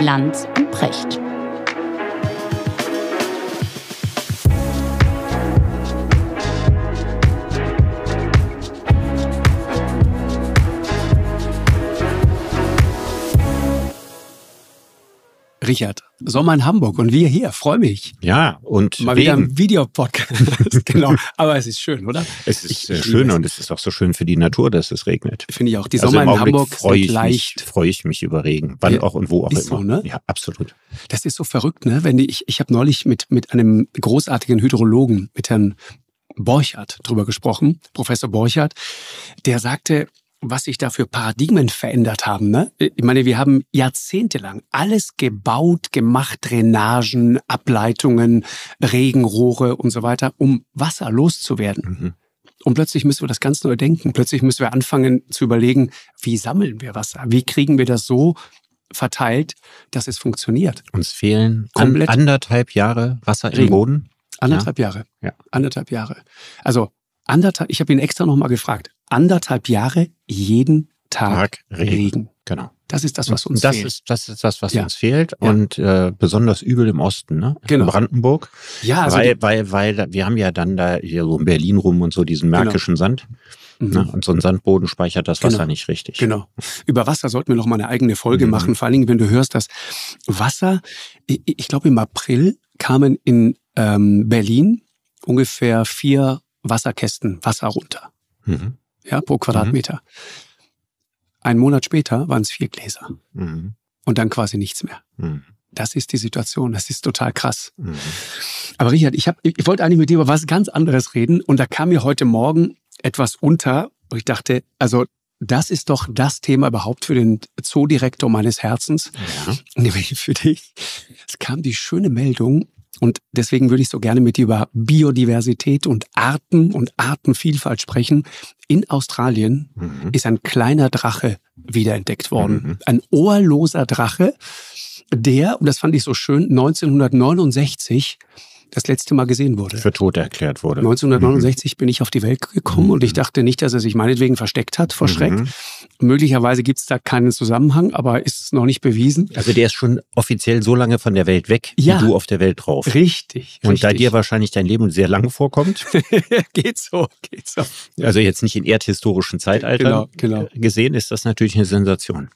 Land und Precht. Richard. Sommer in Hamburg und wir hier. Freue mich. Ja, und mal Regen. wieder ein Videopodcast. genau. Aber es ist schön, oder? Es ist ich, schön und es ist auch so schön für die Natur, dass es regnet. Finde ich auch. Die also Sommer in Hamburg freue ich leicht. Mich, freue ich mich über Regen. Wann ja, auch und wo auch immer. So, ne? Ja, absolut. Das ist so verrückt, ne? Wenn ich, ich habe neulich mit, mit einem großartigen Hydrologen, mit Herrn Borchardt, drüber gesprochen, Professor Borchardt, der sagte, was sich da für Paradigmen verändert haben. Ne? Ich meine, wir haben jahrzehntelang alles gebaut, gemacht, Drainagen, Ableitungen, Regenrohre und so weiter, um Wasser loszuwerden. Mhm. Und plötzlich müssen wir das ganz neu denken. Plötzlich müssen wir anfangen zu überlegen, wie sammeln wir Wasser? Wie kriegen wir das so verteilt, dass es funktioniert? Uns fehlen Komplett anderthalb Jahre Wasser Regen. im Boden. Anderthalb ja. Jahre. Ja. Anderthalb Jahre. Also anderthalb, ich habe ihn extra nochmal gefragt, anderthalb Jahre jeden Tag, Tag Regen. Regen. Genau. Das ist das, was uns das fehlt. Ist, das ist das, was ja. uns fehlt. Ja. Und äh, besonders übel im Osten, ne? Genau. In Brandenburg. Ja, also weil, weil, weil wir haben ja dann da hier so in Berlin rum und so diesen genau. märkischen genau. Sand. Mhm. Ne? Und so ein Sandboden speichert das Wasser genau. nicht richtig. Genau. Über Wasser sollten wir noch mal eine eigene Folge mhm. machen. Vor allen Dingen, wenn du hörst, dass Wasser, ich, ich glaube im April kamen in ähm, Berlin ungefähr vier Wasserkästen Wasser runter. Mhm. Ja, pro Quadratmeter. Mhm. Ein Monat später waren es vier Gläser. Mhm. Und dann quasi nichts mehr. Mhm. Das ist die Situation. Das ist total krass. Mhm. Aber Richard, ich, hab, ich wollte eigentlich mit dir über was ganz anderes reden. Und da kam mir heute Morgen etwas unter. wo ich dachte, also das ist doch das Thema überhaupt für den Zoodirektor meines Herzens, ja. nämlich für dich. Es kam die schöne Meldung, und deswegen würde ich so gerne mit dir über Biodiversität und Arten und Artenvielfalt sprechen. In Australien mhm. ist ein kleiner Drache wiederentdeckt worden. Mhm. Ein ohrloser Drache, der, und das fand ich so schön, 1969 das letzte Mal gesehen wurde. Für tot erklärt wurde. 1969 mhm. bin ich auf die Welt gekommen mhm. und ich dachte nicht, dass er sich meinetwegen versteckt hat vor Schreck. Mhm. Möglicherweise gibt es da keinen Zusammenhang, aber ist es noch nicht bewiesen. Also der ist schon offiziell so lange von der Welt weg, ja. wie du auf der Welt drauf. Richtig. Und richtig. da dir wahrscheinlich dein Leben sehr lang vorkommt. geht so, geht so. Also jetzt nicht in erdhistorischen Zeitaltern genau, genau. gesehen, ist das natürlich eine Sensation.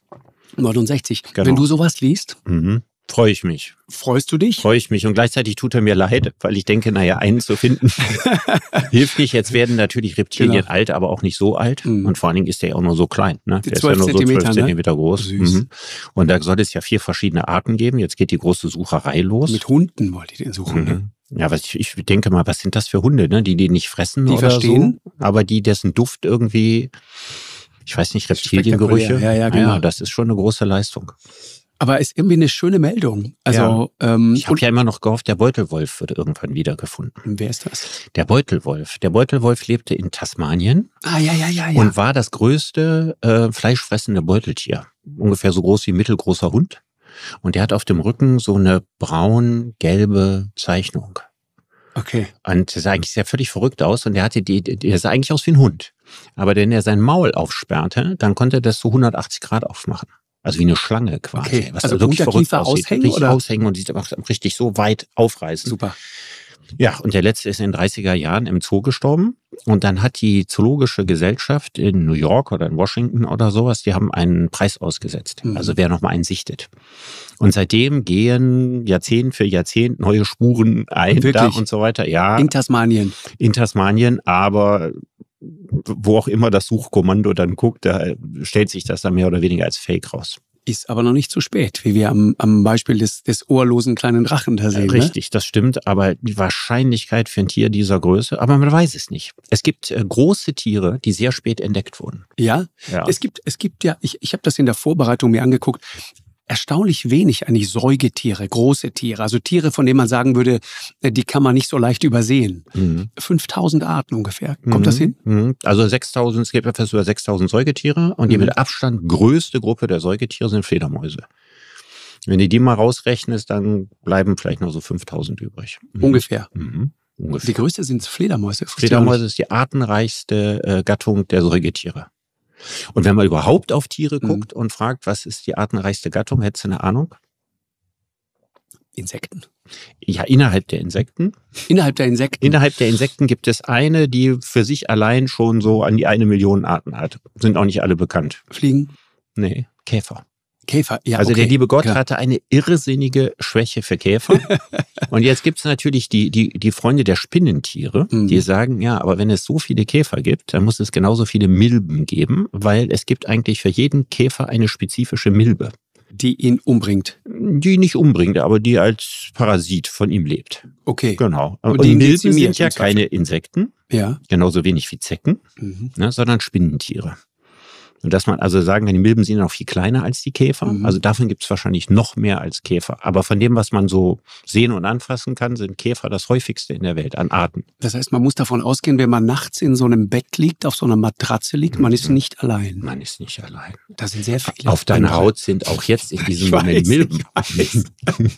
69. Genau. Wenn du sowas liest, mhm. Freue ich mich. Freust du dich? Freue ich mich. Und gleichzeitig tut er mir leid, weil ich denke, naja, einen zu finden hilft nicht. Jetzt werden natürlich Reptilien genau. alt, aber auch nicht so alt. Mhm. Und vor allen Dingen ist der ja auch nur so klein. Ne? Die der ist ja nur so 12 Zentimeter ne? groß. Süß. Mhm. Und da soll es ja vier verschiedene Arten geben. Jetzt geht die große Sucherei los. Mit Hunden wollte ich den suchen, ne? mhm. ne? Ja, was ich, ich denke mal, was sind das für Hunde, ne? die die nicht fressen die oder verstehen. so, aber die dessen Duft irgendwie, ich weiß nicht, Reptiliengerüche. Ja, ja, ah genau. Ja, das ist schon eine große Leistung. Aber ist irgendwie eine schöne Meldung. Also ja. ähm, ich habe ja immer noch gehofft, der Beutelwolf wird irgendwann wiedergefunden. Wer ist das? Der Beutelwolf. Der Beutelwolf lebte in Tasmanien. Ah ja ja ja ja. Und war das größte äh, fleischfressende Beuteltier, ungefähr so groß wie mittelgroßer Hund. Und der hat auf dem Rücken so eine braun-gelbe Zeichnung. Okay. Und der sah eigentlich sehr völlig verrückt aus und der hatte die, der sah eigentlich aus wie ein Hund. Aber wenn er sein Maul aufsperrte, dann konnte er das so 180 Grad aufmachen. Also wie eine Schlange quasi. Okay. Was also wirklich verrückt Kiefer aussieht. aushängen, richtig oder? aushängen und sieht richtig so weit aufreißen. Super. Ja, und der letzte ist in den 30er Jahren im Zoo gestorben. Und dann hat die Zoologische Gesellschaft in New York oder in Washington oder sowas, die haben einen Preis ausgesetzt. Mhm. Also wer nochmal einen sichtet. Und seitdem gehen Jahrzehnt für Jahrzehnt neue Spuren ein Wirklich? da und so weiter. Ja. In Tasmanien. In Tasmanien, aber wo auch immer das Suchkommando dann guckt, da stellt sich das dann mehr oder weniger als Fake raus. Ist aber noch nicht zu spät, wie wir am, am Beispiel des, des ohrlosen kleinen Drachen da sehen. Ja, ne? richtig, ne? das stimmt, aber die Wahrscheinlichkeit für ein Tier dieser Größe, aber man weiß es nicht. Es gibt äh, große Tiere, die sehr spät entdeckt wurden. Ja, ja. es gibt, es gibt ja, ich, ich habe das in der Vorbereitung mir angeguckt, erstaunlich wenig eigentlich Säugetiere, große Tiere, also Tiere, von denen man sagen würde, äh, die kann man nicht so leicht übersehen. Mhm. 5000 Arten ungefähr. Kommt mhm. das hin? Mhm. Also 6000, es gibt ja fast über 6000 Säugetiere und die mhm. mit Abstand größte Gruppe der Säugetiere sind Fledermäuse. Wenn du die mal rausrechnest, dann bleiben vielleicht noch so 5000 übrig. Mhm. Ungefähr. Ungefähr. Die größte sind Fledermäuse. Fledermäuse ist die artenreichste äh, Gattung der Säugetiere. Und wenn man überhaupt auf Tiere mhm. guckt und fragt, was ist die artenreichste Gattung, hättest du eine Ahnung? Insekten. Ja, innerhalb der Insekten. Innerhalb der Insekten. Innerhalb der Insekten gibt es eine, die für sich allein schon so an die eine Million Arten hat. Sind auch nicht alle bekannt. Fliegen? Nee, Käfer. Käfer, ja. Also okay. der liebe Gott ja. hatte eine irrsinnige Schwäche für Käfer. und jetzt gibt es natürlich die, die, die Freunde der Spinnentiere, mhm. die sagen, ja, aber wenn es so viele Käfer gibt, dann muss es genauso viele Milben geben, weil es gibt eigentlich für jeden Käfer eine spezifische Milbe. Die ihn umbringt. Die nicht umbringt, aber die als Parasit von ihm lebt. Okay. Genau. Und, und Milben sind ja keine Insekten. Ja. Genauso wenig wie Zecken, mhm. ne, sondern Spinnentiere. Und dass man also sagen kann, die Milben sind noch viel kleiner als die Käfer. Mhm. Also davon gibt es wahrscheinlich noch mehr als Käfer. Aber von dem, was man so sehen und anfassen kann, sind Käfer das häufigste in der Welt an Arten. Das heißt, man muss davon ausgehen, wenn man nachts in so einem Bett liegt, auf so einer Matratze liegt, man ist mhm. nicht allein. Man ist nicht allein. Da sind sehr viele. Auf deiner Haut, sind auch jetzt in diesem Moment Milben. Ich weiß.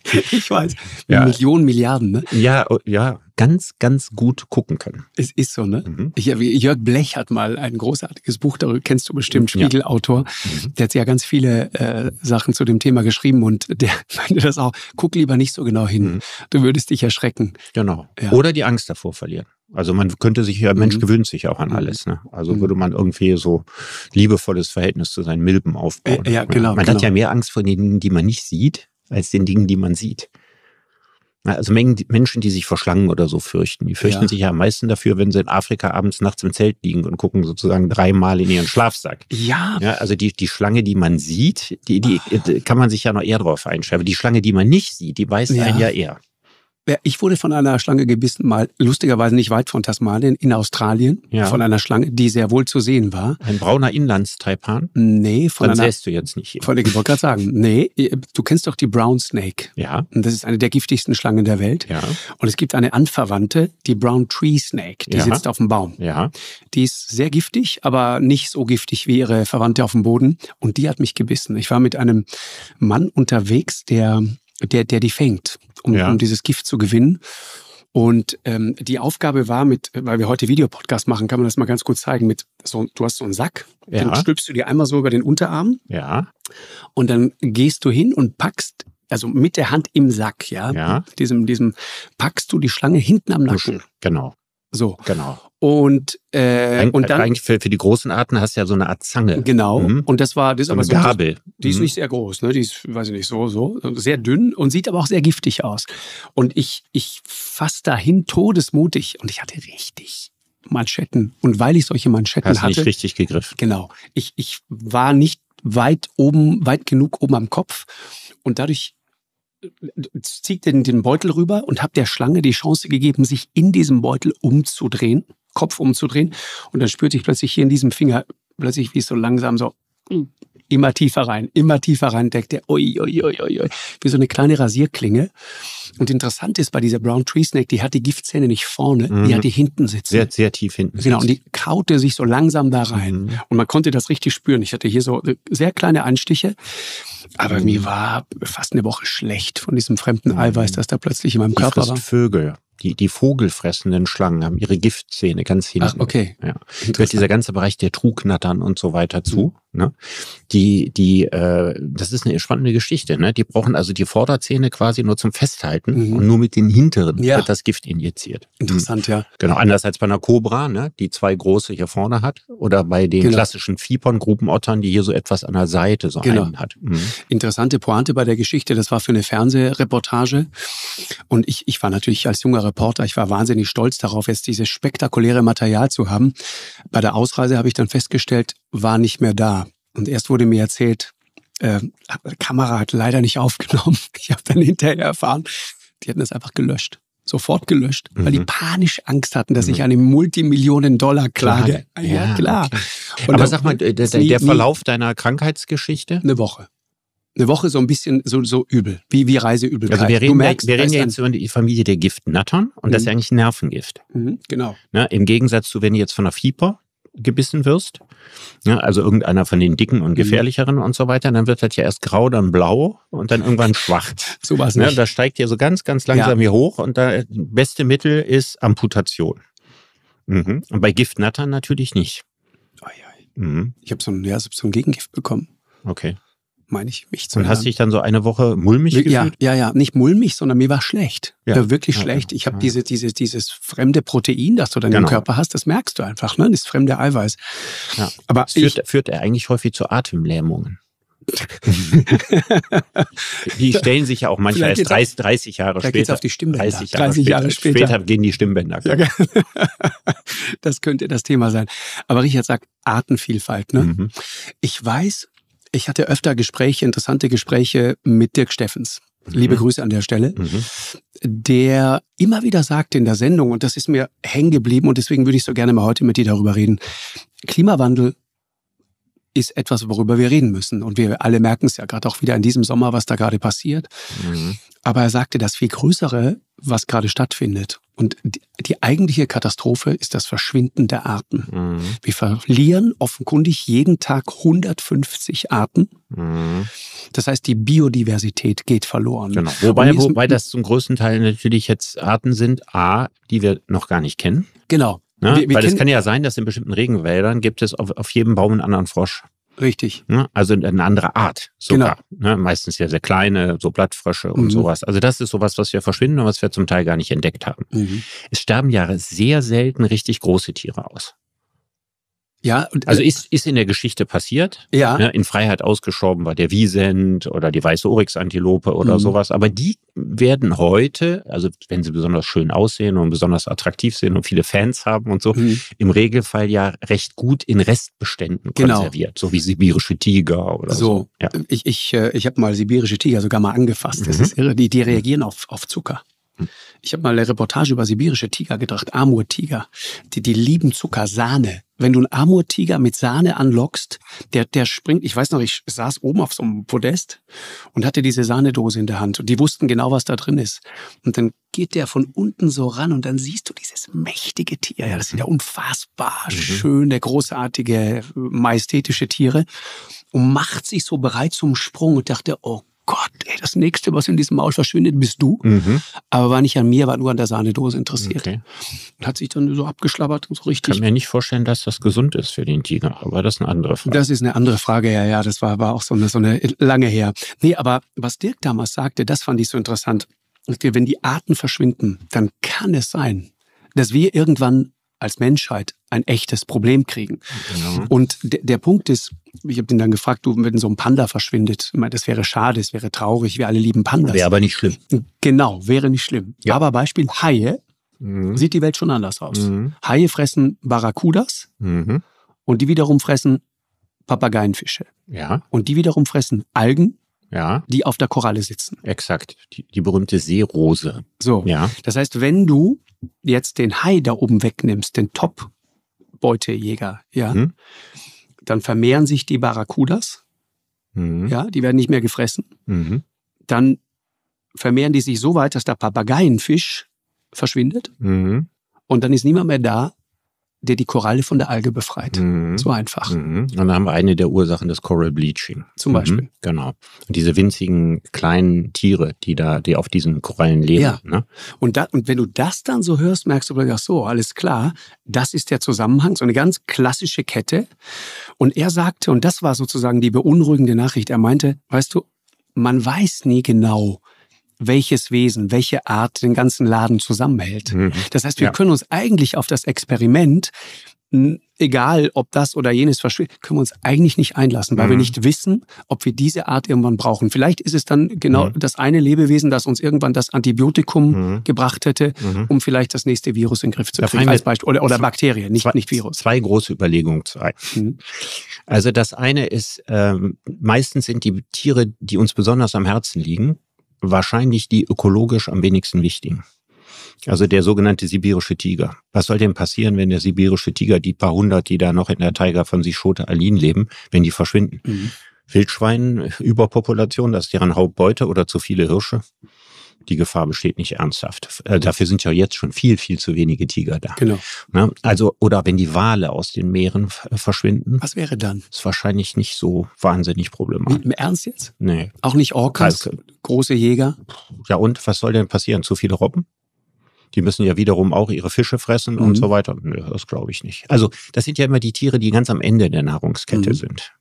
ich weiß. Ja. Millionen, Milliarden, ne? Ja, oh, ja ganz, ganz gut gucken können. Es ist so, ne? Mhm. Ich, Jörg Blech hat mal ein großartiges Buch darüber, kennst du bestimmt, Spiegelautor. Ja. Mhm. Der hat ja ganz viele äh, Sachen zu dem Thema geschrieben und der meinte das auch. Guck lieber nicht so genau hin. Mhm. Du würdest dich erschrecken. Genau. Ja. Oder die Angst davor verlieren. Also man könnte sich ja, Mensch mhm. gewöhnt sich auch an mhm. alles. Ne? Also mhm. würde man irgendwie so liebevolles Verhältnis zu seinen Milben aufbauen. Äh, ja, genau. Man genau. hat ja mehr Angst vor den Dingen, die man nicht sieht, als den Dingen, die man sieht. Also Menschen, die sich vor Schlangen oder so fürchten. Die fürchten ja. sich ja am meisten dafür, wenn sie in Afrika abends nachts im Zelt liegen und gucken sozusagen dreimal in ihren Schlafsack. Ja. ja also die, die Schlange, die man sieht, die, die ah. kann man sich ja noch eher drauf einschreiben. Die Schlange, die man nicht sieht, die beißt ja. einen ja eher. Ich wurde von einer Schlange gebissen, mal lustigerweise nicht weit von Tasmanien, in Australien. Ja. Von einer Schlange, die sehr wohl zu sehen war. Ein brauner Inlandstaipan? Nee, von Dann einer. Das du jetzt nicht. Hier. Von, ich wollte gerade sagen, nee, du kennst doch die Brown Snake. Ja. Und das ist eine der giftigsten Schlangen der Welt. Ja. Und es gibt eine Anverwandte, die Brown Tree Snake. Die ja. sitzt auf dem Baum. Ja. Die ist sehr giftig, aber nicht so giftig wie ihre Verwandte auf dem Boden. Und die hat mich gebissen. Ich war mit einem Mann unterwegs, der, der, der die fängt um, ja. um dieses Gift zu gewinnen. Und ähm, die Aufgabe war mit, weil wir heute Videopodcast machen, kann man das mal ganz kurz zeigen, mit so, du hast so einen Sack, ja. den stülpst du dir einmal so über den Unterarm. Ja. Und dann gehst du hin und packst, also mit der Hand im Sack, ja. ja. Mit diesem, diesem, packst du die Schlange hinten am Nacken. Genau. So. Genau. Und, äh, und äh, dann, eigentlich für, für, die großen Arten hast du ja so eine Art Zange. Genau. Mhm. Und das war, das ist so aber so. Gabel. Die ist mhm. nicht sehr groß, ne? Die ist, weiß ich nicht, so, so. Sehr dünn und sieht aber auch sehr giftig aus. Und ich, ich fass dahin todesmutig. Und ich hatte richtig Manschetten. Und weil ich solche Manschetten Hast hatte. Hast nicht richtig gegriffen. Genau. Ich, ich war nicht weit oben, weit genug oben am Kopf. Und dadurch zieht den, den Beutel rüber und habt der Schlange die Chance gegeben, sich in diesem Beutel umzudrehen, Kopf umzudrehen. Und dann spürt sich plötzlich hier in diesem Finger plötzlich, wie es so langsam so mm immer tiefer rein, immer tiefer rein, deckt der, ui, ui, ui, ui, wie so eine kleine Rasierklinge. Und interessant ist bei dieser Brown Tree Snake, die hat die Giftzähne nicht vorne, mhm. die hat die hinten sitzen. Sehr, sehr tief hinten. Genau, und die kaute sich so langsam da rein. Mhm. Und man konnte das richtig spüren. Ich hatte hier so äh, sehr kleine Anstiche, aber mhm. mir war fast eine Woche schlecht von diesem fremden mhm. Eiweiß, das da plötzlich in meinem die Körper war. Vögel. Die, die vogelfressenden Schlangen haben ihre Giftzähne ganz hinten. Ach, okay. Ja. Gehört dieser ganze Bereich der Trugnattern und so weiter zu. Mhm. Ne? Die, die, äh, das ist eine spannende Geschichte. Ne? Die brauchen also die Vorderzähne quasi nur zum Festhalten mhm. und nur mit den hinteren ja. wird das Gift injiziert. Hm. Interessant, mhm. ja. Genau, anders als bei einer Cobra, ne? die zwei große hier vorne hat oder bei den genau. klassischen Fipern, gruppenottern die hier so etwas an der Seite so genau. einen hat. Mhm. Interessante Pointe bei der Geschichte, das war für eine Fernsehreportage und ich, ich war natürlich als junger Reporter, ich war wahnsinnig stolz darauf, jetzt dieses spektakuläre Material zu haben. Bei der Ausreise habe ich dann festgestellt, war nicht mehr da. Und erst wurde mir erzählt, äh, Kamera hat leider nicht aufgenommen. Ich habe dann hinterher erfahren, die hätten das einfach gelöscht. Sofort gelöscht, mhm. weil die mhm. panisch Angst hatten, dass mhm. ich eine Multimillionen-Dollar-Klage. Ja, ja, klar. Okay. Aber sag mal, der, der, nie, Verlauf nie, deiner Krankheitsgeschichte? Eine Woche eine Woche so ein bisschen so, so übel, wie, wie Reiseübelkeit. Also wir reden, merkst, wir reden ja jetzt über die Familie der Giftnattern und mhm. das ist mhm. ja eigentlich Nervengift. Mhm, genau. Ne, Im Gegensatz zu, wenn du jetzt von der Fieber gebissen wirst, ja, ne? also irgendeiner von den dicken und mhm. gefährlicheren mhm. und so weiter, dann wird das ja erst grau, dann blau und dann irgendwann schwarz. so was ja, das steigt ja so ganz, ganz langsam ja. hier hoch und das beste Mittel ist Amputation. Mhm. Und bei Giftnattern natürlich nicht. Oh, ja. mhm. Ich habe so, ein, ja, so ein Gegengift bekommen. Okay meine ich, mich zu Und hast dich dann so eine Woche mulmig gefühlt? Ja, ja, ja, nicht mulmig, sondern mir war schlecht. Ja, war wirklich ah, ja, schlecht. Ich habe ah, ja. diese, diese, dieses fremde Protein, das du dann genau. im Körper hast, das merkst du einfach, ne? Das fremde Eiweiß. Ja. Aber ich, führt, führt er eigentlich häufig zu Atemlähmungen. die stellen sich ja auch manchmal erst 30, 30 Jahre später. Geht's auf die Stimmbänder. 30 Jahre, 30 Jahre später, später. später. gehen die Stimmbänder. Ja, das könnte das Thema sein. Aber Richard sagt Artenvielfalt. Ne? Mhm. Ich weiß ich hatte öfter Gespräche, interessante Gespräche mit Dirk Steffens. Mhm. Liebe mhm. Grüße an der Stelle, mhm. der immer wieder sagte in der Sendung, und das ist mir hängen geblieben und deswegen würde ich so gerne mal heute mit dir darüber reden, Klimawandel ist etwas, worüber wir reden müssen. Und wir alle merken es ja gerade auch wieder in diesem Sommer, was da gerade passiert. Mhm. Aber er sagte, das viel Größere, was gerade stattfindet. Und die, die, eigentliche Katastrophe ist das Verschwinden der Arten. Mhm. Wir verlieren offenkundig jeden Tag 150 Arten. Mhm. Das heißt, die Biodiversität geht verloren. Genau. Wobei, wobei das zum größten Teil natürlich jetzt Arten sind, A, die wir noch gar nicht kennen. Genau. Ne? Wir, wir Weil es kann ja sein, dass in bestimmten Regenwäldern gibt es auf, auf jedem Baum einen anderen Frosch. Richtig. Ne? Also eine andere Art sogar. Genau. Ne? Meistens ja sehr kleine, so Blattfrösche und mhm. sowas. Also das ist sowas, was wir verschwinden und was wir zum Teil gar nicht entdeckt haben. Mhm. Es sterben ja sehr selten richtig große Tiere aus. Ja, äh, also ist, ist in der Geschichte passiert. Ja. ja ne, in Freiheit ausgeschoben war der Wiesent oder die weiße Oryxantilope oder mhm. sowas. Aber die werden heute, also wenn sie besonders schön aussehen und besonders attraktiv sind und viele Fans haben und so, mhm. im Regelfall ja recht gut in Restbeständen genau. konserviert, so wie sibirische Tiger oder so. so. Ja. Ich, ich, äh, ich habe mal sibirische Tiger sogar mal angefasst. Mhm. Das ist irre. Die, die mhm. reagieren auf, auf Zucker. Ich habe mal eine Reportage über sibirische Tiger gedacht, Amur-Tiger. Die, die lieben Zuckersahne wenn du einen Amurtiger mit Sahne anlockst, der, der springt. Ich weiß noch, ich saß oben auf so einem Podest und hatte diese Sahnedose in der Hand und die wussten genau, was da drin ist. Und dann geht der von unten so ran und dann siehst du dieses mächtige Tier. Ja, das sind ja unfassbar mhm. schöne, großartige, äh, majestätische Tiere und macht sich so bereit zum Sprung und dachte, oh Gott, ey, das nächste, was in diesem Maul verschwindet, bist du. Mhm. Aber war nicht an mir, war nur an der Sahnedose interessiert. Okay. Und hat sich dann so abgeschlabbert und so richtig. Ich kann mir nicht vorstellen, dass das gesund ist für den Tiger, aber das ist eine andere Frage. Das ist eine andere Frage, ja, ja, das war, war auch so eine, so eine lange her. Nee, aber was Dirk damals sagte, das fand ich so interessant. Wenn die Arten verschwinden, dann kann es sein, dass wir irgendwann als Menschheit ein echtes Problem kriegen. Genau. Und der, der Punkt ist, ich habe ihn dann gefragt, du, wenn so ein Panda verschwindet, ich meine, das wäre schade, es wäre traurig, wir alle lieben Pandas. Wäre aber nicht schlimm. Genau, wäre nicht schlimm. Ja. Aber Beispiel Haie, mhm. sieht die Welt schon anders aus. Mhm. Haie fressen Barracudas mhm. und die wiederum fressen Papageienfische. Ja. Und die wiederum fressen Algen ja. die auf der Koralle sitzen. Exakt, die, die berühmte Seerose. So, ja. das heißt, wenn du jetzt den Hai da oben wegnimmst, den Top-Beutejäger, ja, mhm. dann vermehren sich die Barracudas, mhm. ja, die werden nicht mehr gefressen. Mhm. Dann vermehren die sich so weit, dass der Papageienfisch verschwindet mhm. und dann ist niemand mehr da, der die Koralle von der Alge befreit. Mhm. So einfach. Mhm. Und da haben wir eine der Ursachen des Coral Bleaching. Zum mhm. Beispiel. Genau. Und diese winzigen kleinen Tiere, die da, die auf diesen Korallen leben. Ja. Ne? Und, da, und wenn du das dann so hörst, merkst du, ach so, alles klar, das ist der Zusammenhang, so eine ganz klassische Kette. Und er sagte, und das war sozusagen die beunruhigende Nachricht, er meinte, weißt du, man weiß nie genau, welches Wesen, welche Art den ganzen Laden zusammenhält. Mhm. Das heißt, wir ja. können uns eigentlich auf das Experiment, egal ob das oder jenes verschwindet, können wir uns eigentlich nicht einlassen, weil mhm. wir nicht wissen, ob wir diese Art irgendwann brauchen. Vielleicht ist es dann genau mhm. das eine Lebewesen, das uns irgendwann das Antibiotikum mhm. gebracht hätte, mhm. um vielleicht das nächste Virus in den Griff zu da kriegen. Als Beispiel. Oder, oder Bakterien, nicht, zwei, nicht Virus. Zwei große Überlegungen Zwei. ein. Mhm. Also das eine ist, ähm, meistens sind die Tiere, die uns besonders am Herzen liegen, wahrscheinlich die ökologisch am wenigsten wichtigen. Also der sogenannte sibirische Tiger. Was soll denn passieren, wenn der sibirische Tiger, die paar hundert, die da noch in der Tiger von Sichote Alin leben, wenn die verschwinden? Mhm. Wildschwein, Überpopulation, das ist deren Hauptbeute oder zu viele Hirsche? die Gefahr besteht nicht ernsthaft. Äh, dafür sind ja jetzt schon viel, viel zu wenige Tiger da. Genau. Na, ne? also, oder wenn die Wale aus den Meeren äh, verschwinden. Was wäre dann? Ist wahrscheinlich nicht so wahnsinnig problematisch. Im Ernst jetzt? Nee. Auch nicht Orcas, also, große Jäger? Ja, und was soll denn passieren? Zu viele Robben? Die müssen ja wiederum auch ihre Fische fressen mhm. und so weiter. Nö, das glaube ich nicht. Also, das sind ja immer die Tiere, die ganz am Ende der Nahrungskette mhm. sind.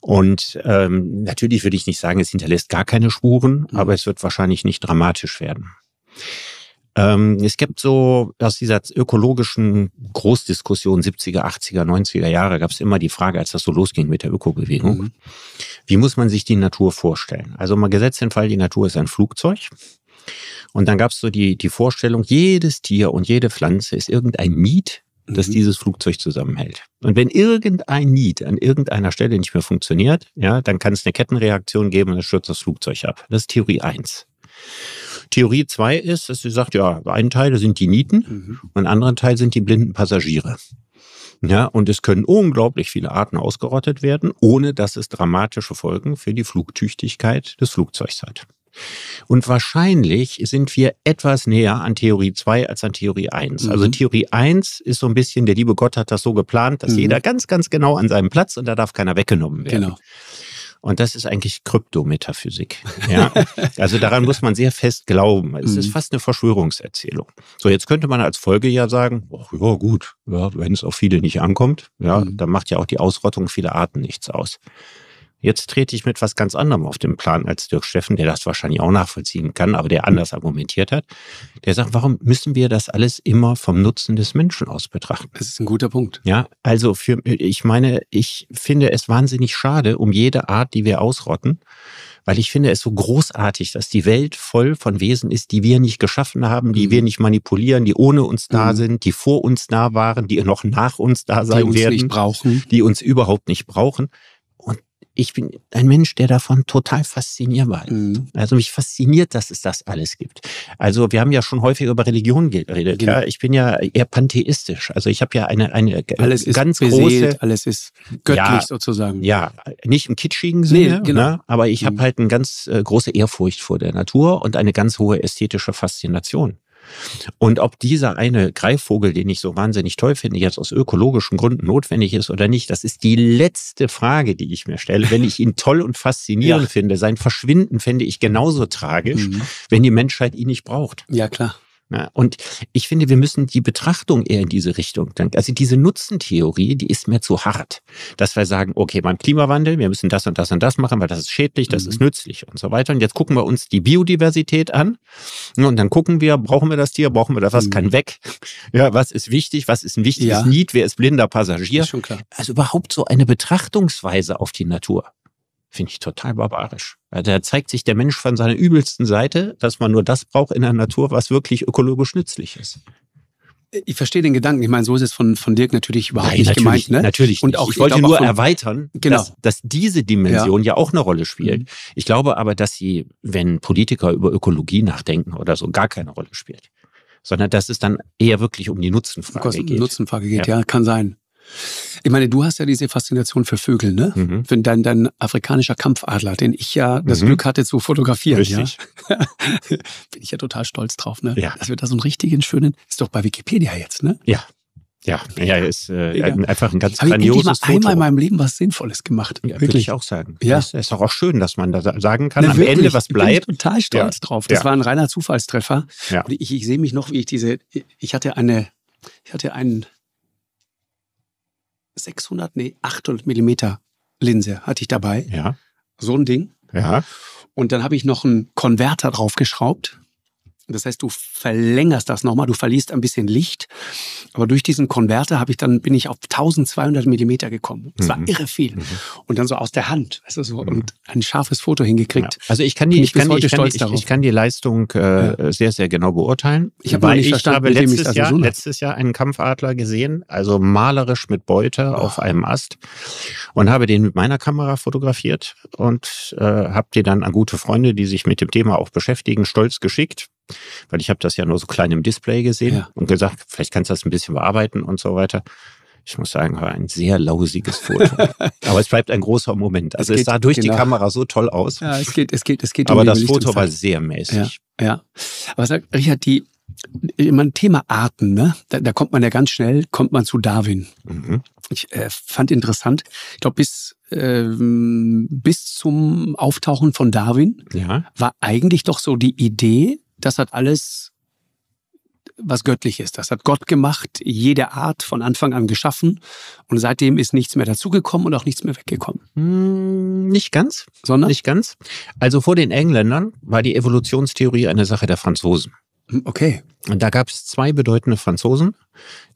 Und ähm, natürlich würde ich nicht sagen, es hinterlässt gar keine Spuren, mhm. aber es wird wahrscheinlich nicht dramatisch werden. Ähm, es gibt so aus dieser ökologischen Großdiskussion 70er, 80er, 90er Jahre gab es immer die Frage, als das so losging mit der Ökobewegung, mhm. wie muss man sich die Natur vorstellen? Also mal gesetzt den Fall, die Natur ist ein Flugzeug. Und dann gab es so die, die Vorstellung, jedes Tier und jede Pflanze ist irgendein Miet, dass mhm. dieses Flugzeug zusammenhält. Und wenn irgendein Need an irgendeiner Stelle nicht mehr funktioniert, ja, dann kann es eine Kettenreaktion geben und dann stürzt das Flugzeug ab. Das ist Theorie eins. Theorie zwei ist, dass sie sagt, ja, ein Teil sind die Nieten mhm. und anderen Teil sind die blinden Passagiere. Ja, und es können unglaublich viele Arten ausgerottet werden, ohne dass es dramatische Folgen für die Flugtüchtigkeit des Flugzeugs hat. Und wahrscheinlich sind wir etwas näher an Theorie 2 als an Theorie 1. Also mhm. Also Theorie 1 ist so ein bisschen, der liebe Gott hat das so geplant, dass mhm. jeder ganz, ganz genau an seinem Platz und da darf keiner weggenommen werden. Genau. Und das ist eigentlich Kryptometaphysik. Ja? also daran muss man sehr fest glauben. Es mhm. ist fast eine Verschwörungserzählung. So, jetzt könnte man als Folge ja sagen, oh, ja gut, ja, wenn es auf viele nicht ankommt, ja, mhm. dann macht ja auch die Ausrottung vieler Arten nichts aus. Jetzt trete ich mit was ganz anderem auf den Plan als Dirk Steffen, der das wahrscheinlich auch nachvollziehen kann, aber der anders argumentiert hat. Der sagt, warum müssen wir das alles immer vom Nutzen des Menschen aus betrachten? Das ist ein guter Punkt. Ja, also für, ich meine, ich finde es wahnsinnig schade um jede Art, die wir ausrotten, weil ich finde es so großartig, dass die Welt voll von Wesen ist, die wir nicht geschaffen haben, die mhm. wir nicht manipulieren, die ohne uns da mhm. sind, die vor uns da waren, die noch nach uns da sein die uns werden, nicht brauchen. die uns überhaupt nicht brauchen ich bin ein Mensch, der davon total faszinierbar ist. Mhm. Also mich fasziniert, dass es das alles gibt. Also wir haben ja schon häufig über Religion geredet. Genau. Ja, ich bin ja eher pantheistisch. Also ich habe ja eine, eine alles ganz beseelt, große... Alles ist göttlich ja, sozusagen. Ja, nicht im kitschigen Sinne, nee, genau. ne? aber ich mhm. habe halt eine ganz äh, große Ehrfurcht vor der Natur und eine ganz hohe ästhetische Faszination. Und ob dieser eine Greifvogel, den ich so wahnsinnig toll finde, jetzt aus ökologischen Gründen notwendig ist oder nicht, das ist die letzte Frage, die ich mir stelle. Wenn ich ihn toll und faszinierend ja. finde, sein Verschwinden fände ich genauso tragisch, mhm. wenn die Menschheit ihn nicht braucht. Ja, klar. Ne? Und ich finde, wir müssen die Betrachtung eher in diese Richtung. Also diese Nutzentheorie, die ist mir zu hart, dass wir sagen, okay, beim Klimawandel, wir müssen das und das und das machen, weil das ist schädlich, das mhm. ist nützlich und so weiter. Und jetzt gucken wir uns die Biodiversität an und dann gucken wir, brauchen wir das Tier, brauchen wir das, was mhm. kann weg? Ja, was ist wichtig, was ist ein wichtiges ja. Need, wer ist blinder Passagier? Ist schon klar. Also überhaupt so eine Betrachtungsweise auf die Natur. Finde ich total barbarisch. Also, da zeigt sich der Mensch von seiner übelsten Seite, dass man nur das braucht in der Natur, was wirklich ökologisch nützlich ist. Ich verstehe den Gedanken. Ich meine, so ist es von, von Dirk natürlich überhaupt Nein, nicht natürlich, gemeint. Ne? Natürlich. Und auch, ich, ich wollte nur von, erweitern, genau. dass, dass diese Dimension ja. ja. auch eine Rolle spielt. Mhm. Ich glaube aber, dass sie, wenn Politiker über Ökologie nachdenken oder so, gar keine Rolle spielt. Sondern dass es dann eher wirklich um die Nutzenfrage geht. Nutzenfrage geht, ja. ja, kann sein. Ich meine, du hast ja diese Faszination für Vögel, ne? Mhm. Für dein, dein afrikanischer Kampfadler, den ich ja das mhm. Glück hatte zu fotografieren. Richtig. Ja? Bin ich ja total stolz drauf, ne? Ja. Dass wir da so einen richtigen schönen, ist doch bei Wikipedia jetzt, ne? Ja. Ja, ja, ist äh, ja. einfach ein ganz Hab grandioses ich mal einmal in meinem Leben was Sinnvolles gemacht. Ja, Würde ich auch sagen. Ja. Es ist doch auch schön, dass man da sagen kann, Na, am wirklich, Ende was bleibt. Bin ich total stolz ja. drauf. Das ja. war ein reiner Zufallstreffer. Ja. Ich, ich, sehe mich noch, wie ich diese, ich hatte eine, ich hatte einen 600, nee, 800 Millimeter Linse hatte ich dabei. Ja. So ein Ding. Ja. Und dann habe ich noch einen Konverter draufgeschraubt das heißt, du verlängerst das nochmal, du verlierst ein bisschen Licht. Aber durch diesen Konverter habe ich dann, bin ich auf 1200 Millimeter gekommen. Das mhm. war irre viel. Mhm. Und dann so aus der Hand, weißt du, so, mhm. und ein scharfes Foto hingekriegt. Ja. Also ich kann die, ich, kann die, ich kann ich, ich, kann die Leistung äh, ja. sehr, sehr genau beurteilen. Ich habe nicht verstanden, ich habe letztes, Jahr, so ne? letztes Jahr einen Kampfadler gesehen, also malerisch mit Beute oh. auf einem Ast und habe den mit meiner Kamera fotografiert und äh, habe dir dann an gute Freunde, die sich mit dem Thema auch beschäftigen, stolz geschickt weil ich habe das ja nur so klein im Display gesehen ja. und gesagt, vielleicht kannst du das ein bisschen bearbeiten und so weiter. Ich muss sagen, war ein sehr lausiges Foto. Aber es bleibt ein großer Moment. Also es, geht, es sah durch genau. die Kamera so toll aus. Ja, es geht, es geht, es geht. Um Aber das Foto war sehr mäßig. Ja, ja. Aber sag, Richard, die, immer Thema Arten, ne? Da, da, kommt man ja ganz schnell, kommt man zu Darwin. Mhm. Ich äh, fand interessant, ich glaube, bis, äh, bis zum Auftauchen von Darwin ja. war eigentlich doch so die Idee, das hat alles was Göttliches. Das hat Gott gemacht, jede Art von Anfang an geschaffen. Und seitdem ist nichts mehr dazugekommen und auch nichts mehr weggekommen. Hm, nicht ganz. Sondern? Nicht ganz. Also vor den Engländern war die Evolutionstheorie eine Sache der Franzosen. Hm, okay. Und da gab es zwei bedeutende Franzosen.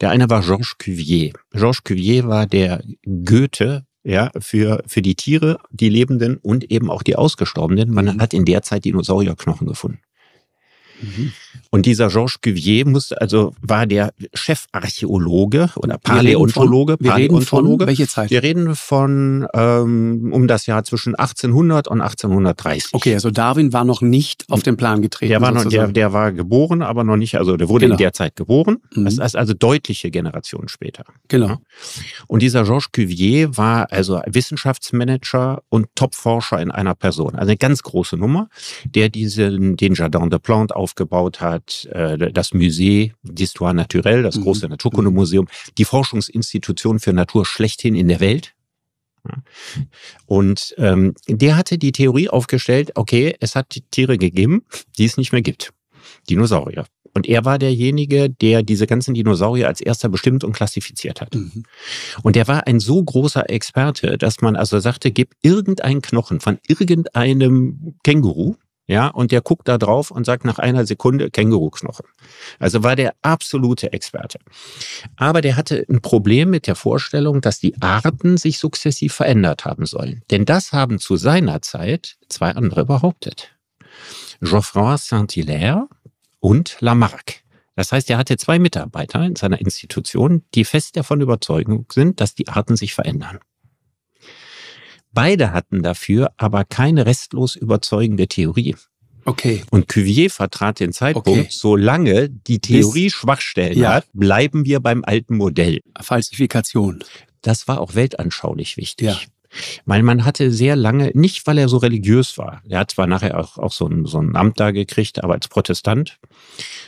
Der eine war Georges Cuvier. Georges Cuvier war der Goethe ja, für, für die Tiere, die Lebenden und eben auch die Ausgestorbenen. Man mhm. hat in der Zeit Dinosaurierknochen gefunden. Mm -hmm. Und dieser Georges Cuvier musste also war der Chefarchäologe oder Paläontologe. Wir reden von, wir reden von welche Zeit? Wir reden von ähm, um das Jahr zwischen 1800 und 1830. Okay, also Darwin war noch nicht auf den Plan getreten. Der war noch, der, der, war geboren, aber noch nicht. Also der wurde genau. in der Zeit geboren. Mhm. Das heißt also deutliche Generationen später. Genau. Und dieser Georges Cuvier war also Wissenschaftsmanager und Topforscher in einer Person. Also eine ganz große Nummer, der diesen den Jardin de Plantes aufgebaut hat hat, äh, das Musée d'Histoire Naturelle, das mhm. große mhm. Naturkundemuseum, die Forschungsinstitution für Natur schlechthin in der Welt. Und ähm, der hatte die Theorie aufgestellt, okay, es hat Tiere gegeben, die es nicht mehr gibt. Dinosaurier. Und er war derjenige, der diese ganzen Dinosaurier als erster bestimmt und klassifiziert hat. Mhm. Und er war ein so großer Experte, dass man also sagte, gib irgendeinen Knochen von irgendeinem Känguru, ja, und der guckt da drauf und sagt nach einer Sekunde Känguruknochen. Also war der absolute Experte. Aber der hatte ein Problem mit der Vorstellung, dass die Arten sich sukzessiv verändert haben sollen. Denn das haben zu seiner Zeit zwei andere behauptet. Geoffroy Saint-Hilaire und Lamarck. Das heißt, er hatte zwei Mitarbeiter in seiner Institution, die fest davon überzeugt sind, dass die Arten sich verändern. Beide hatten dafür aber keine restlos überzeugende Theorie. Okay. Und Cuvier vertrat den Zeitpunkt, okay. solange die Theorie Bis, Schwachstellen ja. hat, bleiben wir beim alten Modell. Falsifikation. Das war auch weltanschaulich wichtig. Ja. Mein Mann hatte sehr lange, nicht weil er so religiös war, er hat zwar nachher auch, auch so, ein, so ein Amt da gekriegt, aber als Protestant,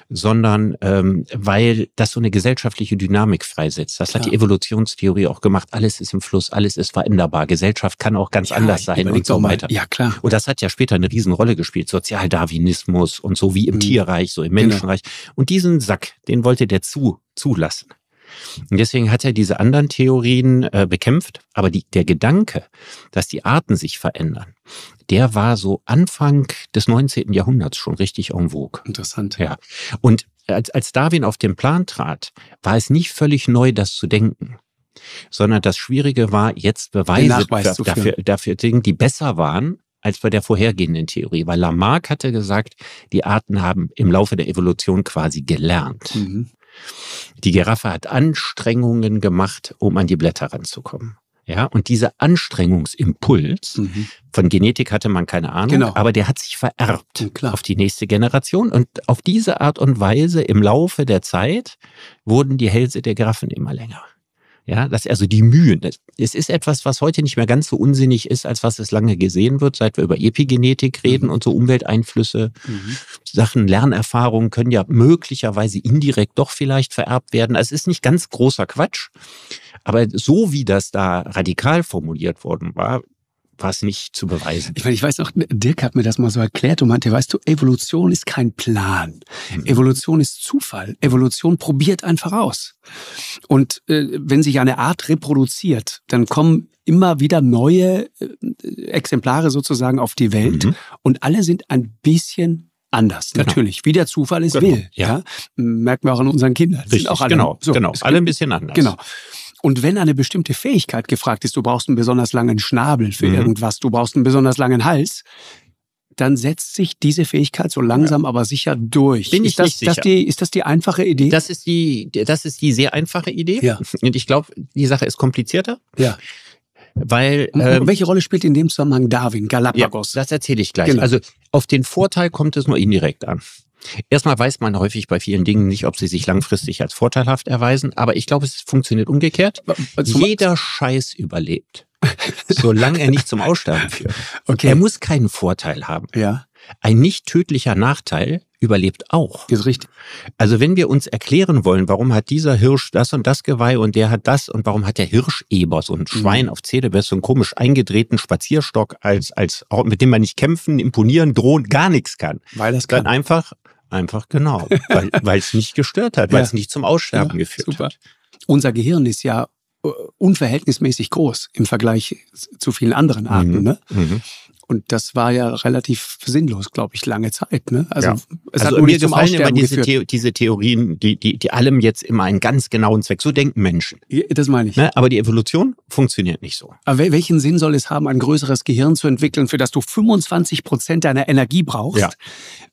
sondern ähm, weil das so eine gesellschaftliche Dynamik freisetzt. Das hat die Evolutionstheorie auch gemacht. Alles ist im Fluss, alles ist veränderbar. Gesellschaft kann auch ganz ja, anders sein und so weiter. Ja, klar. Und das hat ja später eine Riesenrolle gespielt. Sozialdarwinismus und so wie im mhm. Tierreich, so im genau. Menschenreich. Genau. Und diesen Sack, den wollte der zu, zulassen. Und deswegen hat er diese anderen Theorien äh, bekämpft. Aber die, der Gedanke, dass die Arten sich verändern, der war so Anfang des 19. Jahrhunderts schon richtig en vogue. Interessant. Ja. Und als, als Darwin auf den Plan trat, war es nicht völlig neu, das zu denken sondern das Schwierige war, jetzt Beweise dafür, dafür Dinge, die besser waren als bei der vorhergehenden Theorie, weil Lamarck hatte gesagt, die Arten haben im Laufe der Evolution quasi gelernt. Mhm. Die Giraffe hat Anstrengungen gemacht, um an die Blätter ranzukommen. Ja, und dieser Anstrengungsimpuls, mhm. von Genetik hatte man keine Ahnung, genau. aber der hat sich vererbt ja, auf die nächste Generation. Und auf diese Art und Weise im Laufe der Zeit wurden die Hälse der Giraffen immer länger. Ja, dass also die Mühen, es ist etwas, was heute nicht mehr ganz so unsinnig ist, als was es lange gesehen wird, seit wir über Epigenetik mhm. reden mhm. und so Umwelteinflüsse. Mhm. Sachen, Lernerfahrungen können ja möglicherweise indirekt doch vielleicht vererbt werden. Also es ist nicht ganz großer Quatsch. Aber so wie das da radikal formuliert worden war, was nicht zu beweisen. Ich meine, ich weiß noch, Dirk hat mir das mal so erklärt und meinte, weißt du, Evolution ist kein Plan. Mhm. Evolution ist Zufall. Evolution probiert einfach aus. Und äh, wenn sich eine Art reproduziert, dann kommen immer wieder neue äh, Exemplare sozusagen auf die Welt mhm. und alle sind ein bisschen anders. Genau. Natürlich, wie der Zufall es genau. will. Ja. ja. Merken wir auch an unseren Kindern. Richtig, sind auch alle, genau, so, genau. alle ein bisschen anders. Genau. Und wenn eine bestimmte Fähigkeit gefragt ist, du brauchst einen besonders langen Schnabel für mhm. irgendwas, du brauchst einen besonders langen Hals, dann setzt sich diese Fähigkeit so langsam ja. aber sicher durch. Bin ich das, nicht sicher. Das die, ist das die einfache Idee? Das ist die, das ist die sehr einfache Idee. Ja. Und ich glaube, die Sache ist komplizierter. Ja. Weil, äh, welche Rolle spielt in dem Zusammenhang Darwin, Galapagos? Ja, das erzähle ich gleich. Genau. Also auf den Vorteil kommt es nur indirekt an. Erstmal weiß man häufig bei vielen Dingen nicht, ob sie sich langfristig als vorteilhaft erweisen, aber ich glaube, es funktioniert umgekehrt. Jeder Scheiß überlebt, solange er nicht zum Aussterben führt. Okay. Er muss keinen Vorteil haben. Ja. Ein nicht tödlicher Nachteil überlebt auch. Ist richtig. Also wenn wir uns erklären wollen, warum hat dieser Hirsch das und das Geweih und der hat das und warum hat der Hirsch Eber, so mhm. Schwein mhm. auf Zedebest, so einen komisch eingedrehten Spazierstock, als, als, mit dem man nicht kämpfen, imponieren, drohen, gar nichts kann. Weil das kann. Dann einfach, einfach genau, weil es nicht gestört hat, weil ja. es nicht zum Aussterben ja, geführt super. hat. Unser Gehirn ist ja äh, unverhältnismäßig groß im Vergleich zu vielen anderen Arten. Mhm. Ne? Mhm. Und das war ja relativ sinnlos, glaube ich, lange Zeit. Ne? Also, ja. es also hat mir gefallen immer diese, The diese Theorien, die, die, die allem jetzt immer einen ganz genauen Zweck. So denken Menschen. Ja, das meine ich. Ne? Aber die Evolution funktioniert nicht so. Aber welchen Sinn soll es haben, ein größeres Gehirn zu entwickeln, für das du 25 Prozent deiner Energie brauchst, ja.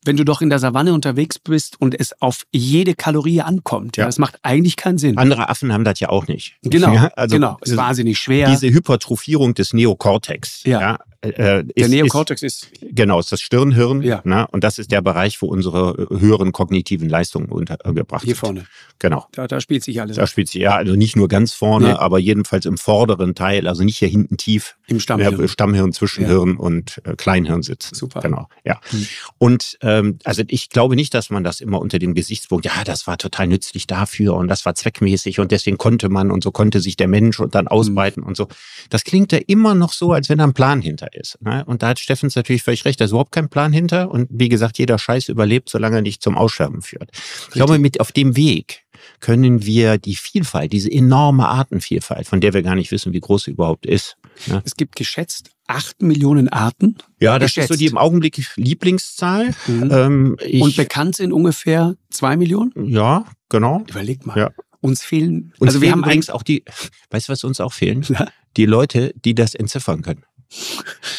wenn du doch in der Savanne unterwegs bist und es auf jede Kalorie ankommt? Ja? Das macht eigentlich keinen Sinn. Andere Affen haben das ja auch nicht. Genau. also genau. Es ist wahnsinnig schwer. Diese Hypertrophierung des Neokortex. Ja. Äh, äh ist, der Neokortex ist, ist, Genau, ist das Stirnhirn. Ja. Ne? Und das ist der Bereich, wo unsere äh, höheren kognitiven Leistungen untergebracht äh, Hier sind. Hier vorne. Genau. Da, da, spielt sich alles. Da spielt sich, ja, also nicht nur ganz vorne, nee. aber jedenfalls im vorderen Teil, also nicht hier hinten tief im Stammhirn. Ja, Stammhirn, Zwischenhirn ja. und äh, Kleinhirn sitzen. Super. Genau, ja. Mhm. Und ähm, also ich glaube nicht, dass man das immer unter dem Gesichtspunkt, ja, das war total nützlich dafür und das war zweckmäßig und deswegen konnte man und so konnte sich der Mensch und dann hm. ausbreiten mhm. und so. Das klingt ja immer noch so, als wenn da ein Plan hinter ist. Ne? Und da hat Steffens natürlich völlig recht, da ist überhaupt kein Plan hinter und wie gesagt, jeder Scheiß überlebt, solange er nicht zum Aussterben führt. Richtig. Ich glaube, mit auf dem Weg können wir die Vielfalt, diese enorme Artenvielfalt, von der wir gar nicht wissen, wie groß sie überhaupt ist. Ne? Es gibt geschätzt acht Millionen Arten. Ja, das geschätzt. ist so die im Augenblick Lieblingszahl. Mhm. Ähm, Und bekannt sind ungefähr zwei Millionen? Ja, genau. Überleg mal. Ja. Uns fehlen. Uns also wir haben übrigens auch die. Weißt du, was uns auch fehlen? Ja. Die Leute, die das entziffern können.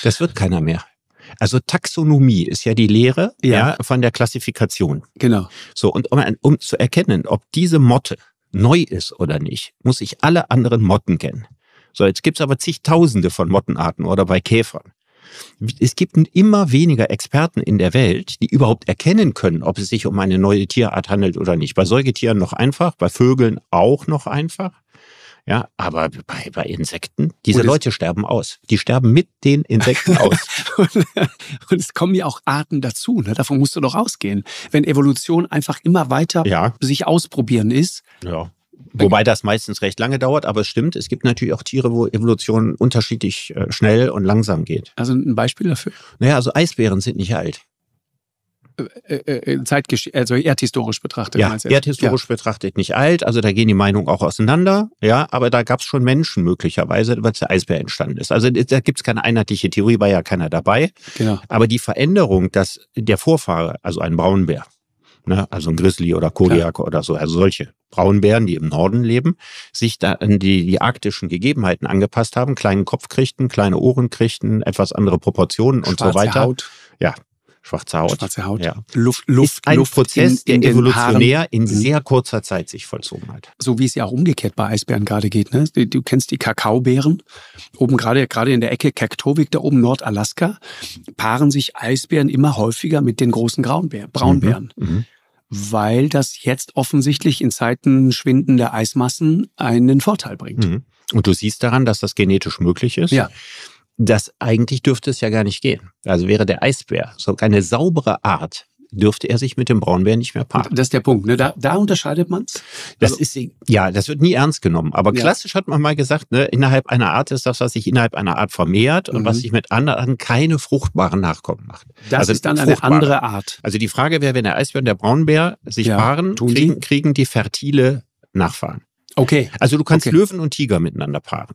Das wird keiner mehr. Also Taxonomie ist ja die Lehre ja. ja von der Klassifikation. Genau. So, und um, um zu erkennen, ob diese Motte neu ist oder nicht, muss ich alle anderen Motten kennen. So, jetzt gibt es aber zigtausende von Mottenarten oder bei Käfern. Es gibt immer weniger Experten in der Welt, die überhaupt erkennen können, ob es sich um eine neue Tierart handelt oder nicht. Bei Säugetieren noch einfach, bei Vögeln auch noch einfach. Ja, aber bei, bei Insekten, diese Leute sterben aus. Die sterben mit den Insekten aus. und, und, es kommen ja auch Arten dazu. Ne? Davon musst du doch ausgehen. Wenn Evolution einfach immer weiter ja. sich ausprobieren ist, ja. Wobei das meistens recht lange dauert, aber es stimmt, es gibt natürlich auch Tiere, wo Evolution unterschiedlich äh, schnell und langsam geht. Also ein Beispiel dafür? Naja, also Eisbären sind nicht alt. Äh, äh, äh, zeitgesch also erdhistorisch betrachtet. Ja, erdhistorisch ja. betrachtet nicht alt, also da gehen die Meinungen auch auseinander, ja, aber da gab es schon Menschen möglicherweise, weil der Eisbär entstanden ist. Also da gibt es keine einheitliche Theorie, war ja keiner dabei. Genau. Aber die Veränderung, dass der Vorfahre, also ein Braunbär, ne, also ein Grizzly oder Kodiak Klar. oder so, also solche Braunbären, die im Norden leben, sich da an die, die arktischen Gegebenheiten angepasst haben, kleinen Kopf kriegten, kleine Ohren kriegten, etwas andere Proportionen Schwarze und so weiter. Haut. Ja, Schwarze Haut. Schwarze Haut. Ja. Luft, Luft, ist ein Luft Prozess, in, in der evolutionär in mhm. sehr kurzer Zeit sich vollzogen hat. So wie es ja auch umgekehrt bei Eisbären gerade geht. Ne? Du, du kennst die Kakaobären. Oben gerade, gerade in der Ecke Kaktovik, da oben Nordalaska, paaren sich Eisbären immer häufiger mit den großen Graunbären, Braunbären. Mhm. Mhm weil das jetzt offensichtlich in Zeiten schwindender Eismassen einen Vorteil bringt. Mhm. Und du siehst daran, dass das genetisch möglich ist. Ja das eigentlich dürfte es ja gar nicht gehen. Also wäre der Eisbär so eine saubere Art, dürfte er sich mit dem Braunbär nicht mehr paaren. Das ist der Punkt. Ne? Da, da unterscheidet man es. Das also, ist ja, das wird nie ernst genommen. Aber ja. klassisch hat man mal gesagt, ne, innerhalb einer Art ist das, was sich innerhalb einer Art vermehrt und mhm. was sich mit anderen keine fruchtbaren Nachkommen macht. Das also ist dann eine andere Art. Also die Frage wäre, wenn der Eisbär und der Braunbär sich ja, paaren, kriegen, kriegen die fertile Nachfahren. Okay. Also du kannst okay. Löwen und Tiger miteinander paaren.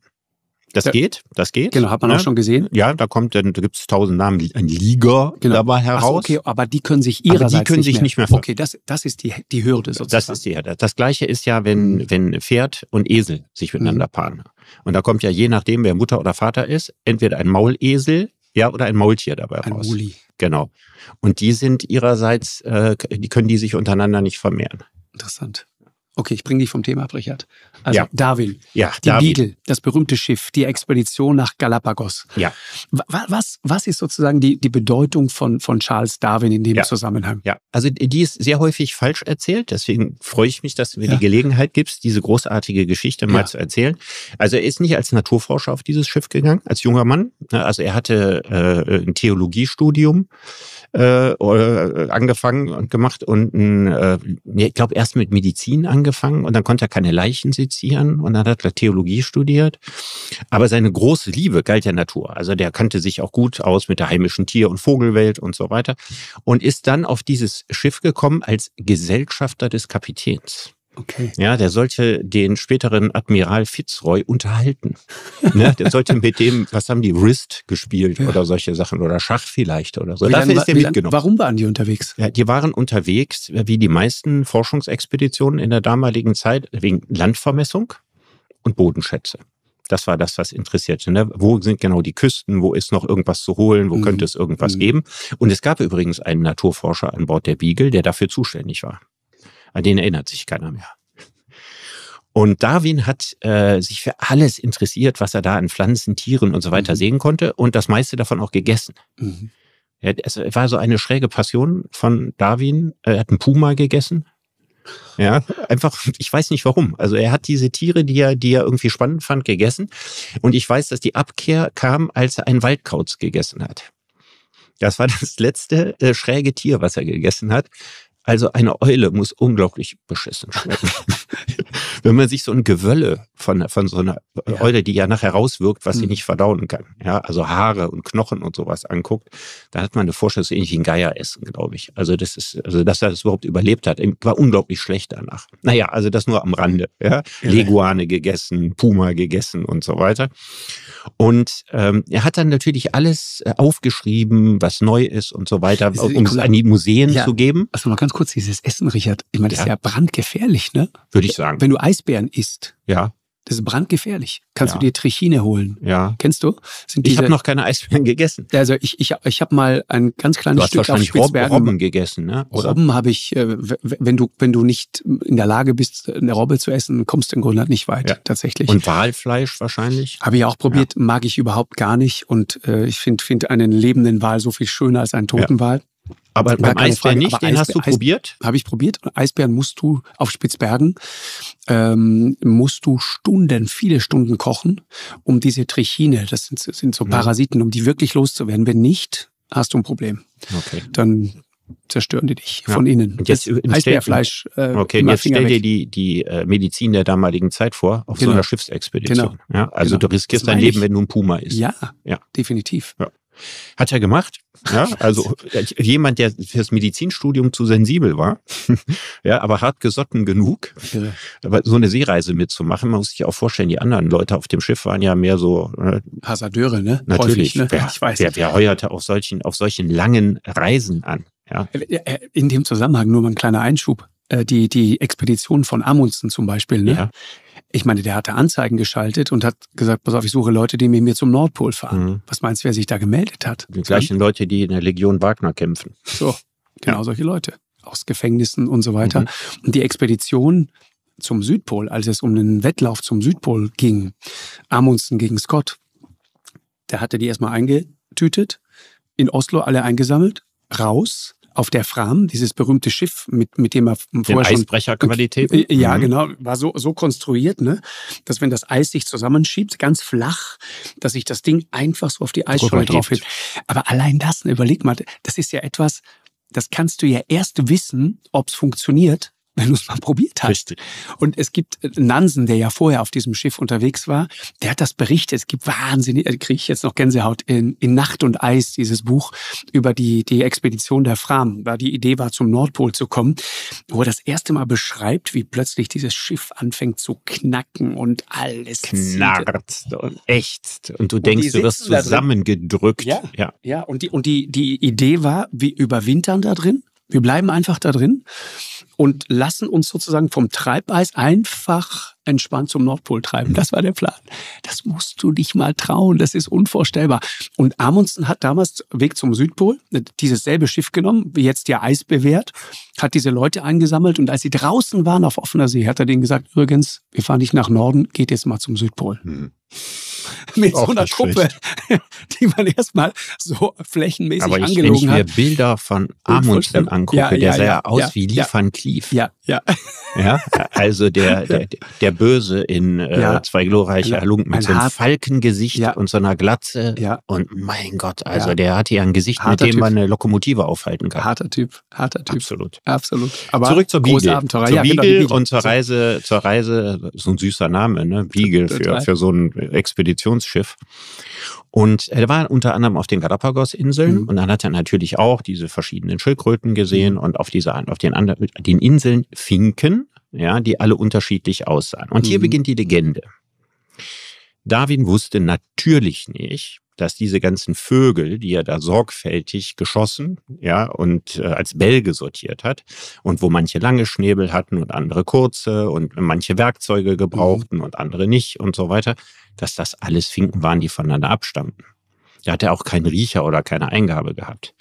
Das ja. geht, das geht. Genau, hat man ja. auch ne? schon gesehen. Ja, da kommt, da gibt es tausend Namen, ein Liga genau. dabei heraus. So, okay, aber die können sich ihrerseits aber die können nicht sich mehr. nicht mehr. okay, das, das ist die, die Hürde sozusagen. Das ist die Hürde. Das Gleiche ist ja, wenn, mhm. wenn Pferd und Esel sich mhm. miteinander mhm. paaren. Und da kommt ja je nachdem, wer Mutter oder Vater ist, entweder ein Maulesel, ja, oder ein Maultier dabei ein raus. Muli. Genau. Und die sind ihrerseits, äh, die können die sich untereinander nicht vermehren. Interessant. Okay, ich bringe dich vom Thema ab, Richard. Also ja. Darwin, ja, die Darwin. Beagle, das berühmte Schiff, die Expedition nach Galapagos. Ja. Was, was ist sozusagen die, die Bedeutung von, von Charles Darwin in dem ja. Zusammenhang? Ja, also die ist sehr häufig falsch erzählt. Deswegen freue ich mich, dass du mir ja. die Gelegenheit gibst, diese großartige Geschichte mal zu erzählen. Also er ist nicht als Naturforscher auf dieses Schiff gegangen, als junger Mann. Ne? Also er hatte äh, ein Theologiestudium äh, äh angefangen und gemacht und ein, äh, ich glaube erst mit Medizin angefangen angefangen und dann konnte er keine Leichen sezieren und dann hat er Theologie studiert. Aber seine große Liebe galt der Natur. Also der kannte sich auch gut aus mit der heimischen Tier- und Vogelwelt und so weiter und ist dann auf dieses Schiff gekommen als Gesellschafter des Kapitäns. Okay. Ja, der sollte den späteren Admiral Fitzroy unterhalten. ne? Der sollte mit dem, was haben die, Wrist gespielt ja. oder solche Sachen oder Schach vielleicht oder so. Wie Dafür lang, ist der mitgenommen. Lang, warum waren die unterwegs? Ja, die waren unterwegs, äh, wie die meisten Forschungsexpeditionen in der damaligen Zeit, wegen Landvermessung und Bodenschätze. Das war das, was interessierte. Ne? Wo sind genau die Küsten? Wo ist noch irgendwas zu holen? Wo mhm. könnte es irgendwas mhm. geben? Und es gab übrigens einen Naturforscher an Bord der Beagle, der dafür zuständig war. An den erinnert sich keiner mehr. Und Darwin hat äh, sich für alles interessiert, was er da an Pflanzen, Tieren und so weiter mhm. sehen konnte und das meiste davon auch gegessen. Mhm. es war so eine schräge Passion von Darwin. Er hat einen Puma gegessen. Ja, einfach, ich weiß nicht warum. Also er hat diese Tiere, die er, die er irgendwie spannend fand, gegessen. Und ich weiß, dass die Abkehr kam, als er einen Waldkauz gegessen hat. Das war das letzte äh, schräge Tier, was er gegessen hat. Also eine Eule muss unglaublich beschissen schmecken. wenn man sich so ein Gewölle von, von so einer ja. Euter, die ja nachher rauswirkt, was mhm. sie nicht verdauen kann, ja, also Haare und Knochen und sowas anguckt, da hat man eine Vorstellung, so ähnlich wie ein Geier essen, glaube ich. Also das ist, also dass er das überhaupt überlebt hat, war unglaublich schlecht danach. Naja, also das nur am Rande, ja. Leguane gegessen, Puma gegessen und so weiter. Und ähm, er hat dann natürlich alles äh, aufgeschrieben, was neu ist und so weiter, ist, um es an die Museen ja. zu geben. Also mal ganz kurz, dieses Essen, Richard, ich meine, das ja. ist ja brandgefährlich, ne? Würde ich sagen. Wenn du Eis Eisbären isst, ja. Das ist brandgefährlich. Kannst ja. du dir Trichine holen? Ja. Kennst du? Diese, ich habe noch keine Eisbären gegessen. Also ich, ich, ich habe mal ein ganz kleines du hast Stück wahrscheinlich auf Spitzbergen. Robben gegessen, ne? Oder? Robben habe ich, äh, wenn du, wenn du nicht in der Lage bist, eine Robbe zu essen, kommst du in Grönland nicht weit, ja. tatsächlich. Und Walfleisch wahrscheinlich? Habe ich auch probiert, ja. mag ich überhaupt gar nicht. Und äh, ich finde find einen lebenden Wal so viel schöner als einen toten Wal. Aber beim Eisbären nicht, aber den Eisbär, hast du Eis, probiert? Habe ich probiert. Eisbären musst du auf Spitzbergen, ähm, musst du Stunden, viele Stunden kochen, um diese Trichine, das sind, sind so Parasiten, um die wirklich loszuwerden. Wenn nicht, hast du ein Problem. Okay. Dann zerstören die dich ja. von innen. Und jetzt Eisbärfleisch. Äh, okay, jetzt Finger stell weg. dir die, die äh, Medizin der damaligen Zeit vor, auf genau. so einer Schiffsexpedition. Genau. Ja, also genau. du riskierst dein Leben, wenn du ein Puma isst. Ja, ja. definitiv. Ja. Hat er gemacht. Ja, also jemand, der fürs Medizinstudium zu sensibel war, ja, aber hart gesotten genug, okay. so eine Seereise mitzumachen. Man muss sich auch vorstellen, die anderen Leute auf dem Schiff waren ja mehr so äh, Hasardeure, ne? Natürlich. Häufig, ne? Wer, ich weiß wer, wer heuerte auf solchen, auf solchen langen Reisen an? Ja. Äh, äh, in dem Zusammenhang nur mal ein kleiner Einschub. Äh, die, die Expedition von Amundsen zum Beispiel. Ne? Ja. Ich meine, der hatte Anzeigen geschaltet und hat gesagt, pass auf, ich suche Leute, die mit mir zum Nordpol fahren. Mhm. Was meinst du, wer sich da gemeldet hat? Die gleichen Leute, die in der Legion Wagner kämpfen. So, genau ja. solche Leute aus Gefängnissen und so weiter. Mhm. Und die Expedition zum Südpol, als es um einen Wettlauf zum Südpol ging, Amundsen gegen Scott, da hatte die erstmal eingetütet, in Oslo alle eingesammelt, raus, auf der Fram, dieses berühmte Schiff, mit, mit dem er vorher Den schon... Eisbrecherqualität. Äh, ja, mhm. genau. War so, so konstruiert, ne? dass wenn das Eis sich zusammenschiebt, ganz flach, dass sich das Ding einfach so auf die Eisscholle drauf hebt. Aber allein das, überleg mal, das ist ja etwas, das kannst du ja erst wissen, ob es funktioniert, wenn du es mal probiert hast. Richtig. Und es gibt äh, Nansen, der ja vorher auf diesem Schiff unterwegs war, der hat das berichtet. Es gibt wahnsinnig, äh, kriege ich jetzt noch Gänsehaut, in, in Nacht und Eis, dieses Buch über die, die Expedition der Fram, weil die Idee war, zum Nordpol zu kommen, wo er das erste Mal beschreibt, wie plötzlich dieses Schiff anfängt zu knacken und alles knarrt und ächzt. Und du und denkst, du wirst zusammengedrückt. Ja, ja, ja. Und, die, und die, die Idee war, wir überwintern da drin, wir bleiben einfach da drin und lassen uns sozusagen vom Treibeis einfach entspannt zum Nordpol treiben. Das war der Plan. Das musst du dich mal trauen. Das ist unvorstellbar. Und Amundsen hat damals Weg zum Südpol dieses selbe Schiff genommen, wie jetzt ja Eis bewährt, hat diese Leute eingesammelt und als sie draußen waren auf offener See, hat er denen gesagt, übrigens, wir fahren nicht nach Norden, geht jetzt mal zum Südpol. Hm mit Auch so einer Gruppe, die man erstmal so flächenmäßig Aber ich, angelogen wenn ich mir Bilder von Amundsen angucke, ja, ja, der sah ja, aus wie Liefern Cleef. Ja, ja. Ja, also der, der, der Böse in äh, ja. zwei glorreiche Halunken mit seinem so Falkengesicht ja. und so einer Glatze. Ja. Und mein Gott, also ja. der hatte ja ein Gesicht, harter mit dem typ. man eine Lokomotive aufhalten kann. Harter Typ, harter Typ. Absolut. Absolut. Aber Zurück zur Beagle. Zur ja, genau, Beagle, genau, und zur Reise, zur Reise, so ein süßer Name, ne? Beagle für, für so ein Expeditionsschiff. Und er war unter anderem auf den Galapagos-Inseln mhm. und dann hat er natürlich auch diese verschiedenen Schildkröten gesehen mhm. und auf diese auf den anderen die den Inseln Finken, ja, die alle unterschiedlich aussahen. Und mhm. hier beginnt die Legende. Darwin wusste natürlich nicht, dass diese ganzen Vögel, die er da sorgfältig geschossen, ja, und äh, als Bälge sortiert hat und wo manche lange Schnäbel hatten und andere kurze und manche Werkzeuge gebrauchten mhm. und andere nicht und so weiter, dass das alles Finken waren, die voneinander abstammten. Da hat er auch keinen Riecher oder keine Eingabe gehabt.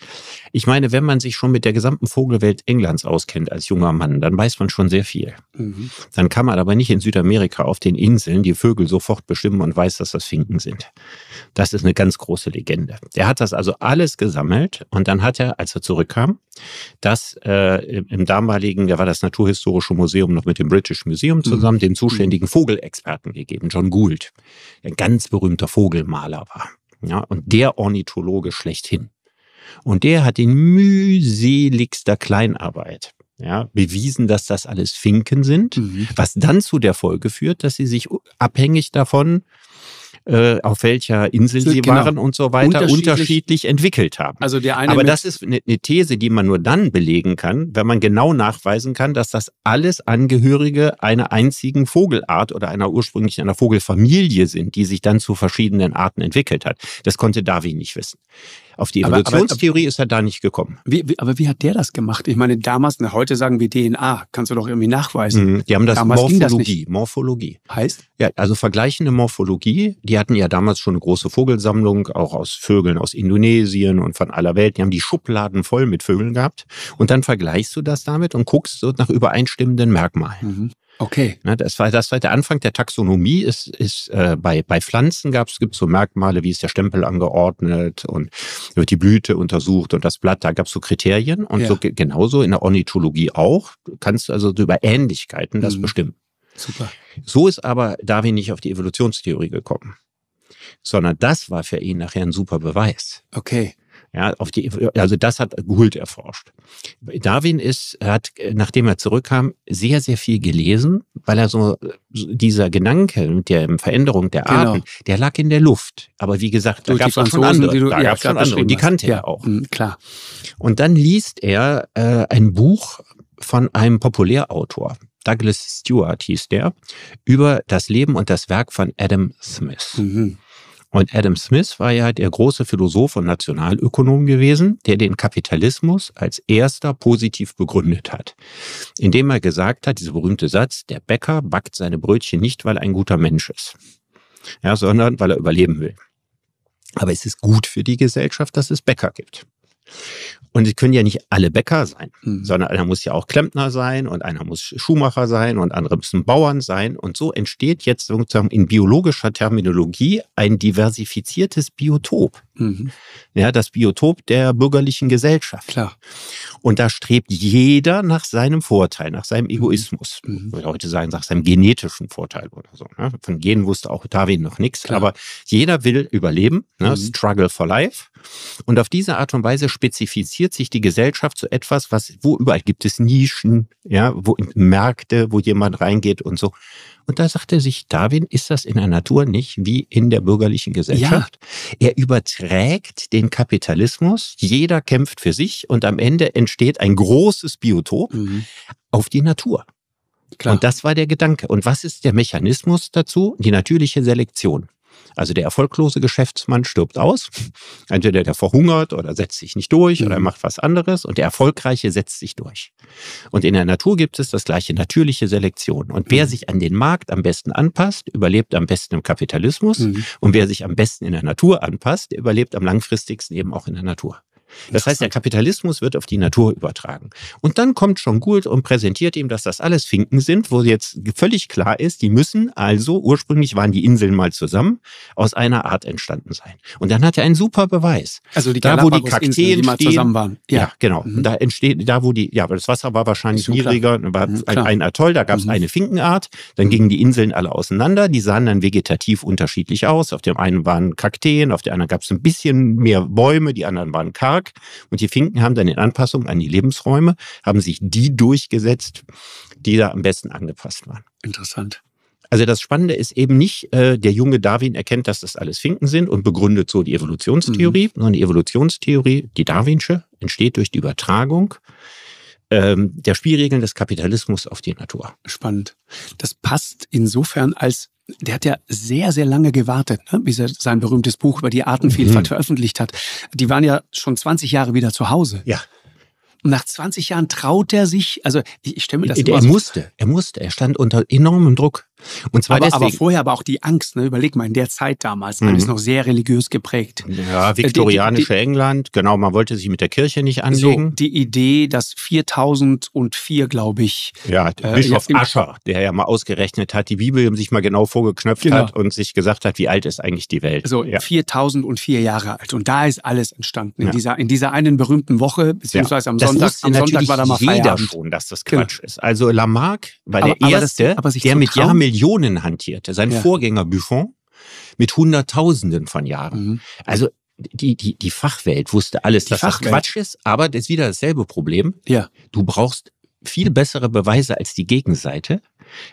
Ich meine, wenn man sich schon mit der gesamten Vogelwelt Englands auskennt als junger Mann, dann weiß man schon sehr viel. Mhm. Dann kann man aber nicht in Südamerika auf den Inseln die Vögel sofort bestimmen und weiß, dass das Finken sind. Das ist eine ganz große Legende. Er hat das also alles gesammelt und dann hat er, als er zurückkam, das äh, im damaligen, da war das Naturhistorische Museum noch mit dem British Museum mhm. zusammen, mhm. dem zuständigen Vogelexperten gegeben, John Gould, der ein ganz berühmter Vogelmaler war. Ja, und der Ornithologe schlechthin. Und der hat in mühseligster Kleinarbeit ja, bewiesen, dass das alles Finken sind, mhm. was dann zu der Folge führt, dass sie sich abhängig davon äh, auf welcher Insel sie genau. waren und so weiter, unterschiedlich, unterschiedlich entwickelt haben. Also der eine Aber das ist eine, eine These, die man nur dann belegen kann, wenn man genau nachweisen kann, dass das alles Angehörige einer einzigen Vogelart oder einer ursprünglichen einer Vogelfamilie sind, die sich dann zu verschiedenen Arten entwickelt hat. Das konnte Darwin nicht wissen. Auf die Evolutionstheorie ist er da nicht gekommen. Wie, wie, aber wie hat der das gemacht? Ich meine, damals, na, heute sagen wir DNA, kannst du doch irgendwie nachweisen. Mhm, die haben das damals Morphologie. Das Morphologie. Heißt? Ja, also vergleichende Morphologie. Die hatten ja damals schon eine große Vogelsammlung, auch aus Vögeln aus Indonesien und von aller Welt. Die haben die Schubladen voll mit Vögeln gehabt. Und dann vergleichst du das damit und guckst so nach übereinstimmenden Merkmalen. Mhm. Okay. Ne, das war, das war der Anfang der Taxonomie. Ist, ist, äh, bei, bei Pflanzen gab es so Merkmale, wie ist der Stempel angeordnet und wird die Blüte untersucht und das Blatt. Da gab es so Kriterien und ja. so genauso in der Ornithologie auch. Du kannst also über Ähnlichkeiten das mhm. bestimmen. Super. So ist aber Darwin nicht auf die Evolutionstheorie gekommen, sondern das war für ihn nachher ein super Beweis. Okay. Ja, auf die, also das hat Gould erforscht. Darwin ist, hat, nachdem er zurückkam, sehr, sehr viel gelesen, weil er so, dieser Gedanke mit der Veränderung der genau. Arten, genau. der lag in der Luft. Aber wie gesagt, Durch da gab es schon andere. Die, du, da ja, gab's schon andere. die kannte ja, er auch. Mm, klar. Und dann liest er äh, ein Buch von einem Populärautor. Douglas Stewart hieß der, über das Leben und das Werk von Adam Smith. Mhm. Und Adam Smith war ja der große Philosoph und Nationalökonom gewesen, der den Kapitalismus als erster positiv begründet hat, indem er gesagt hat, dieser berühmte Satz, der Bäcker backt seine Brötchen nicht, weil er ein guter Mensch ist, ja, sondern weil er überleben will. Aber es ist gut für die Gesellschaft, dass es Bäcker gibt. Und es können ja nicht alle Bäcker sein, mhm. sondern einer muss ja auch Klempner sein und einer muss Schuhmacher sein und andere müssen Bauern sein. Und so entsteht jetzt sozusagen in biologischer Terminologie ein diversifiziertes Biotop. Mhm. Ja, das Biotop der bürgerlichen Gesellschaft. Klar. Und da strebt jeder nach seinem Vorteil, nach seinem mhm. Egoismus. Mhm. Würde heute sagen, nach seinem genetischen Vorteil oder so. Ne? Von Genen wusste auch Darwin noch nichts, aber jeder will überleben. Ne? Mhm. Struggle for life. Und auf diese Art und Weise spezifiziert sich die Gesellschaft zu etwas, was, wo überall gibt es Nischen, ja, wo Märkte, wo jemand reingeht und so. Und da sagte sich Darwin, ist das in der Natur nicht wie in der bürgerlichen Gesellschaft? Ja. Er überträgt den Kapitalismus, jeder kämpft für sich und am Ende entsteht ein großes Biotop mhm. auf die Natur. Klar. Und das war der Gedanke. Und was ist der Mechanismus dazu? Die natürliche Selektion. Also der erfolglose Geschäftsmann stirbt aus. Entweder der verhungert oder setzt sich nicht durch mhm. oder macht was anderes und der erfolgreiche setzt sich durch. Und in der Natur gibt es das gleiche natürliche Selektion. Und wer mhm. sich an den Markt am besten anpasst, überlebt am besten im Kapitalismus. Mhm. Und wer sich am besten in der Natur anpasst, überlebt am langfristigsten eben auch in der Natur. Das heißt, der Kapitalismus wird auf die Natur übertragen. Und dann kommt schon Gould und präsentiert ihm, dass das alles Finken sind, wo jetzt völlig klar ist, die müssen also, ursprünglich waren die Inseln mal zusammen, aus einer Art entstanden sein. Und dann hat er einen super Beweis. Also die da, wo die Kakteen Inseln, die mal stehen, zusammen waren. Ja, ja genau. Mhm. Da entsteht, da wo die, ja, das Wasser war wahrscheinlich niedriger, war mhm, ein, ein, Atoll, da gab es mhm. eine Finkenart, dann gingen die Inseln alle auseinander, die sahen dann vegetativ unterschiedlich aus. Auf dem einen waren Kakteen, auf der anderen gab es ein bisschen mehr Bäume, die anderen waren karg. Vertrag. Und die Finken haben dann in Anpassung an die Lebensräume, haben sich die durchgesetzt, die da am besten angepasst waren. Interessant. Also das Spannende ist eben nicht, äh, der junge Darwin erkennt, dass das alles Finken sind und begründet so die Evolutionstheorie, mhm. sondern die Evolutionstheorie, die Darwinsche, entsteht durch die Übertragung ähm, der Spielregeln des Kapitalismus auf die Natur. Spannend. Das passt insofern, als der hat ja sehr, sehr lange gewartet, ne, bis er sein berühmtes Buch über die Artenvielfalt mhm. veröffentlicht hat. Die waren ja schon 20 Jahre wieder zu Hause. Ja. Und nach 20 Jahren traut er sich, also ich, ich stelle mir das er, er musste, er musste, er stand unter enormem Druck. Und zwar aber, deswegen. aber vorher aber auch die Angst, ne? überleg mal, in der Zeit damals, mhm. alles noch sehr religiös geprägt. Ja, äh, viktorianische England, genau, man wollte sich mit der Kirche nicht anlegen. So, die Idee, dass 4004, glaube ich. Ja, äh, Bischof äh, Ascher, der ja mal ausgerechnet hat, die Bibel sich mal genau vorgeknöpft genau. hat und sich gesagt hat, wie alt ist eigentlich die Welt. So, ja. 4004 Jahre alt. Und da ist alles entstanden, in, dieser, in dieser einen berühmten Woche, beziehungsweise ja. am Sonntag. Am Sonntag war da mal jeder Feierabend. schon, dass das genau. Quatsch genau. ist. Also Lamarck war aber, der aber Erste, es, der mit Jahrmillionen Millionen hantierte. Sein ja. Vorgänger Buffon mit Hunderttausenden von Jahren. Mhm. Also die, die, die Fachwelt wusste alles, die dass Fachwelt. das Quatsch ist, aber das ist wieder dasselbe Problem. Ja. Du brauchst viel bessere Beweise als die Gegenseite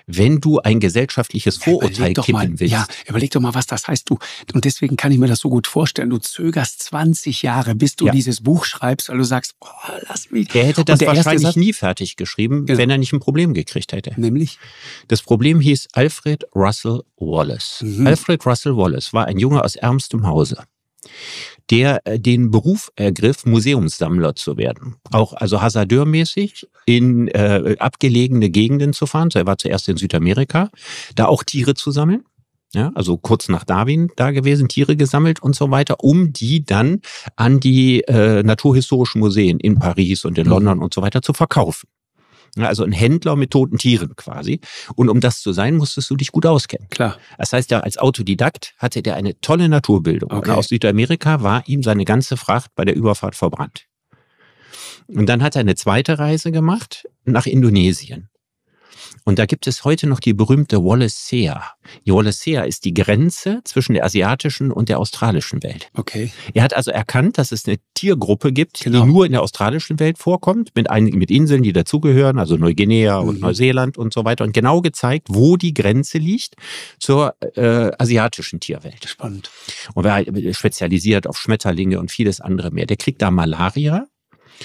wenn du ein gesellschaftliches Vorurteil ja, kippen mal, willst. Ja, überleg doch mal, was das heißt. Du, und deswegen kann ich mir das so gut vorstellen. Du zögerst 20 Jahre, bis du ja. dieses Buch schreibst, weil du sagst, oh, lass mich. Er hätte das wahrscheinlich Satz, nie fertig geschrieben, genau. wenn er nicht ein Problem gekriegt hätte. Nämlich? Das Problem hieß Alfred Russell Wallace. Mhm. Alfred Russell Wallace war ein Junge aus ärmstem Hause der äh, den Beruf ergriff, Museumssammler zu werden. Auch also hasardeurmäßig in äh, abgelegene Gegenden zu fahren. So, er war zuerst in Südamerika, da auch Tiere zu sammeln. Ja, also kurz nach Darwin da gewesen, Tiere gesammelt und so weiter, um die dann an die äh, naturhistorischen Museen in Paris und in mhm. London und so weiter zu verkaufen. Also ein Händler mit toten Tieren quasi. Und um das zu sein, musstest du dich gut auskennen. Klar. Das heißt ja, als Autodidakt hatte der eine tolle Naturbildung. Okay. Und aus Südamerika war ihm seine ganze Fracht bei der Überfahrt verbrannt. Und dann hat er eine zweite Reise gemacht nach Indonesien. Und da gibt es heute noch die berühmte Wallacea. Die Wallacea ist die Grenze zwischen der asiatischen und der australischen Welt. Okay. Er hat also erkannt, dass es eine Tiergruppe gibt, genau. die nur in der australischen Welt vorkommt, mit einigen mit Inseln, die dazugehören, also Neuguinea mhm. und Neuseeland und so weiter, und genau gezeigt, wo die Grenze liegt zur äh, asiatischen Tierwelt. Spannend. Und wer spezialisiert auf Schmetterlinge und vieles andere mehr, der kriegt da Malaria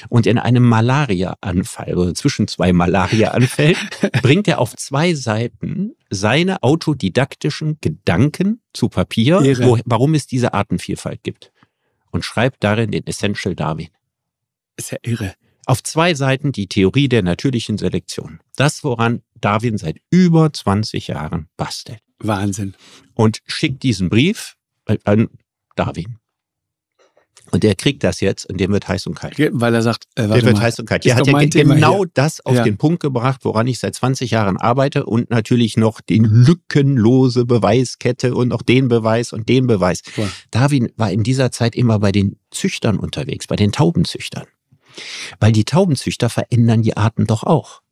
und in einem Malariaanfall, also zwischen zwei Malariaanfällen, bringt er auf zwei Seiten seine autodidaktischen Gedanken zu Papier, wo, warum es diese Artenvielfalt gibt. Und schreibt darin den Essential Darwin. Ist ja irre. Auf zwei Seiten die Theorie der natürlichen Selektion. Das, woran Darwin seit über 20 Jahren bastelt. Wahnsinn. Und schickt diesen Brief an Darwin. Und der kriegt das jetzt und dem wird heiß und kalt. Weil er sagt, äh, warte der wird mal, heiß und kalt. Der hat ja genau hier. das auf ja. den Punkt gebracht, woran ich seit 20 Jahren arbeite und natürlich noch den lückenlose Beweiskette und noch den Beweis und den Beweis. Cool. Darwin war in dieser Zeit immer bei den Züchtern unterwegs, bei den Taubenzüchtern. Weil die Taubenzüchter verändern die Arten doch auch.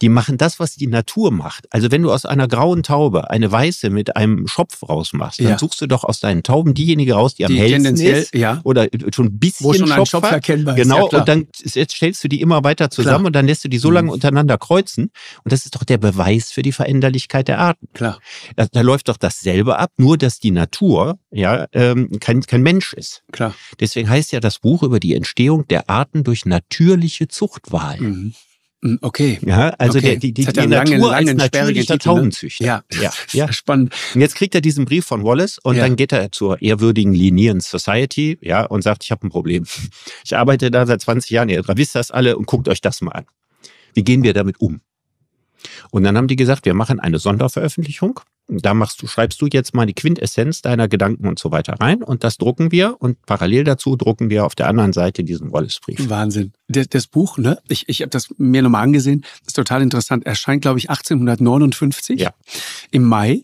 Die machen das, was die Natur macht. Also wenn du aus einer grauen Taube eine weiße mit einem Schopf rausmachst, dann ja. suchst du doch aus deinen Tauben diejenige raus, die am die tendenziell, ist ja. oder schon ein bisschen Wo schon Schopf, ein Schopf erkennbar ist. Genau, ja, und dann stellst du die immer weiter zusammen klar. und dann lässt du die so lange mhm. untereinander kreuzen. Und das ist doch der Beweis für die Veränderlichkeit der Arten. Klar. Da, da läuft doch dasselbe ab, nur dass die Natur ja ähm, kein, kein Mensch ist. Klar. Deswegen heißt ja das Buch über die Entstehung der Arten durch natürliche Zuchtwahl. Mhm. Hm, okay. Ja, also okay. Der, die, die, die Natur lange, als natürlicher ne? Taubenzüchter. Ja. ja, ja. spannend. Und jetzt kriegt er diesen Brief von Wallace und ja. dann geht er zur ehrwürdigen Linien Society ja, und sagt, ich habe ein Problem. Ich arbeite da seit 20 Jahren, ihr wisst das alle und guckt euch das mal an. Wie gehen wir damit um? Und dann haben die gesagt, wir machen eine Sonderveröffentlichung da machst du, schreibst du jetzt mal die Quintessenz deiner Gedanken und so weiter rein und das drucken wir und parallel dazu drucken wir auf der anderen Seite diesen Wallace-Brief. Wahnsinn. Das, das, Buch, ne? Ich, ich habe das mir nochmal angesehen, ist total interessant. Erscheint, glaube ich, 1859 ja. im Mai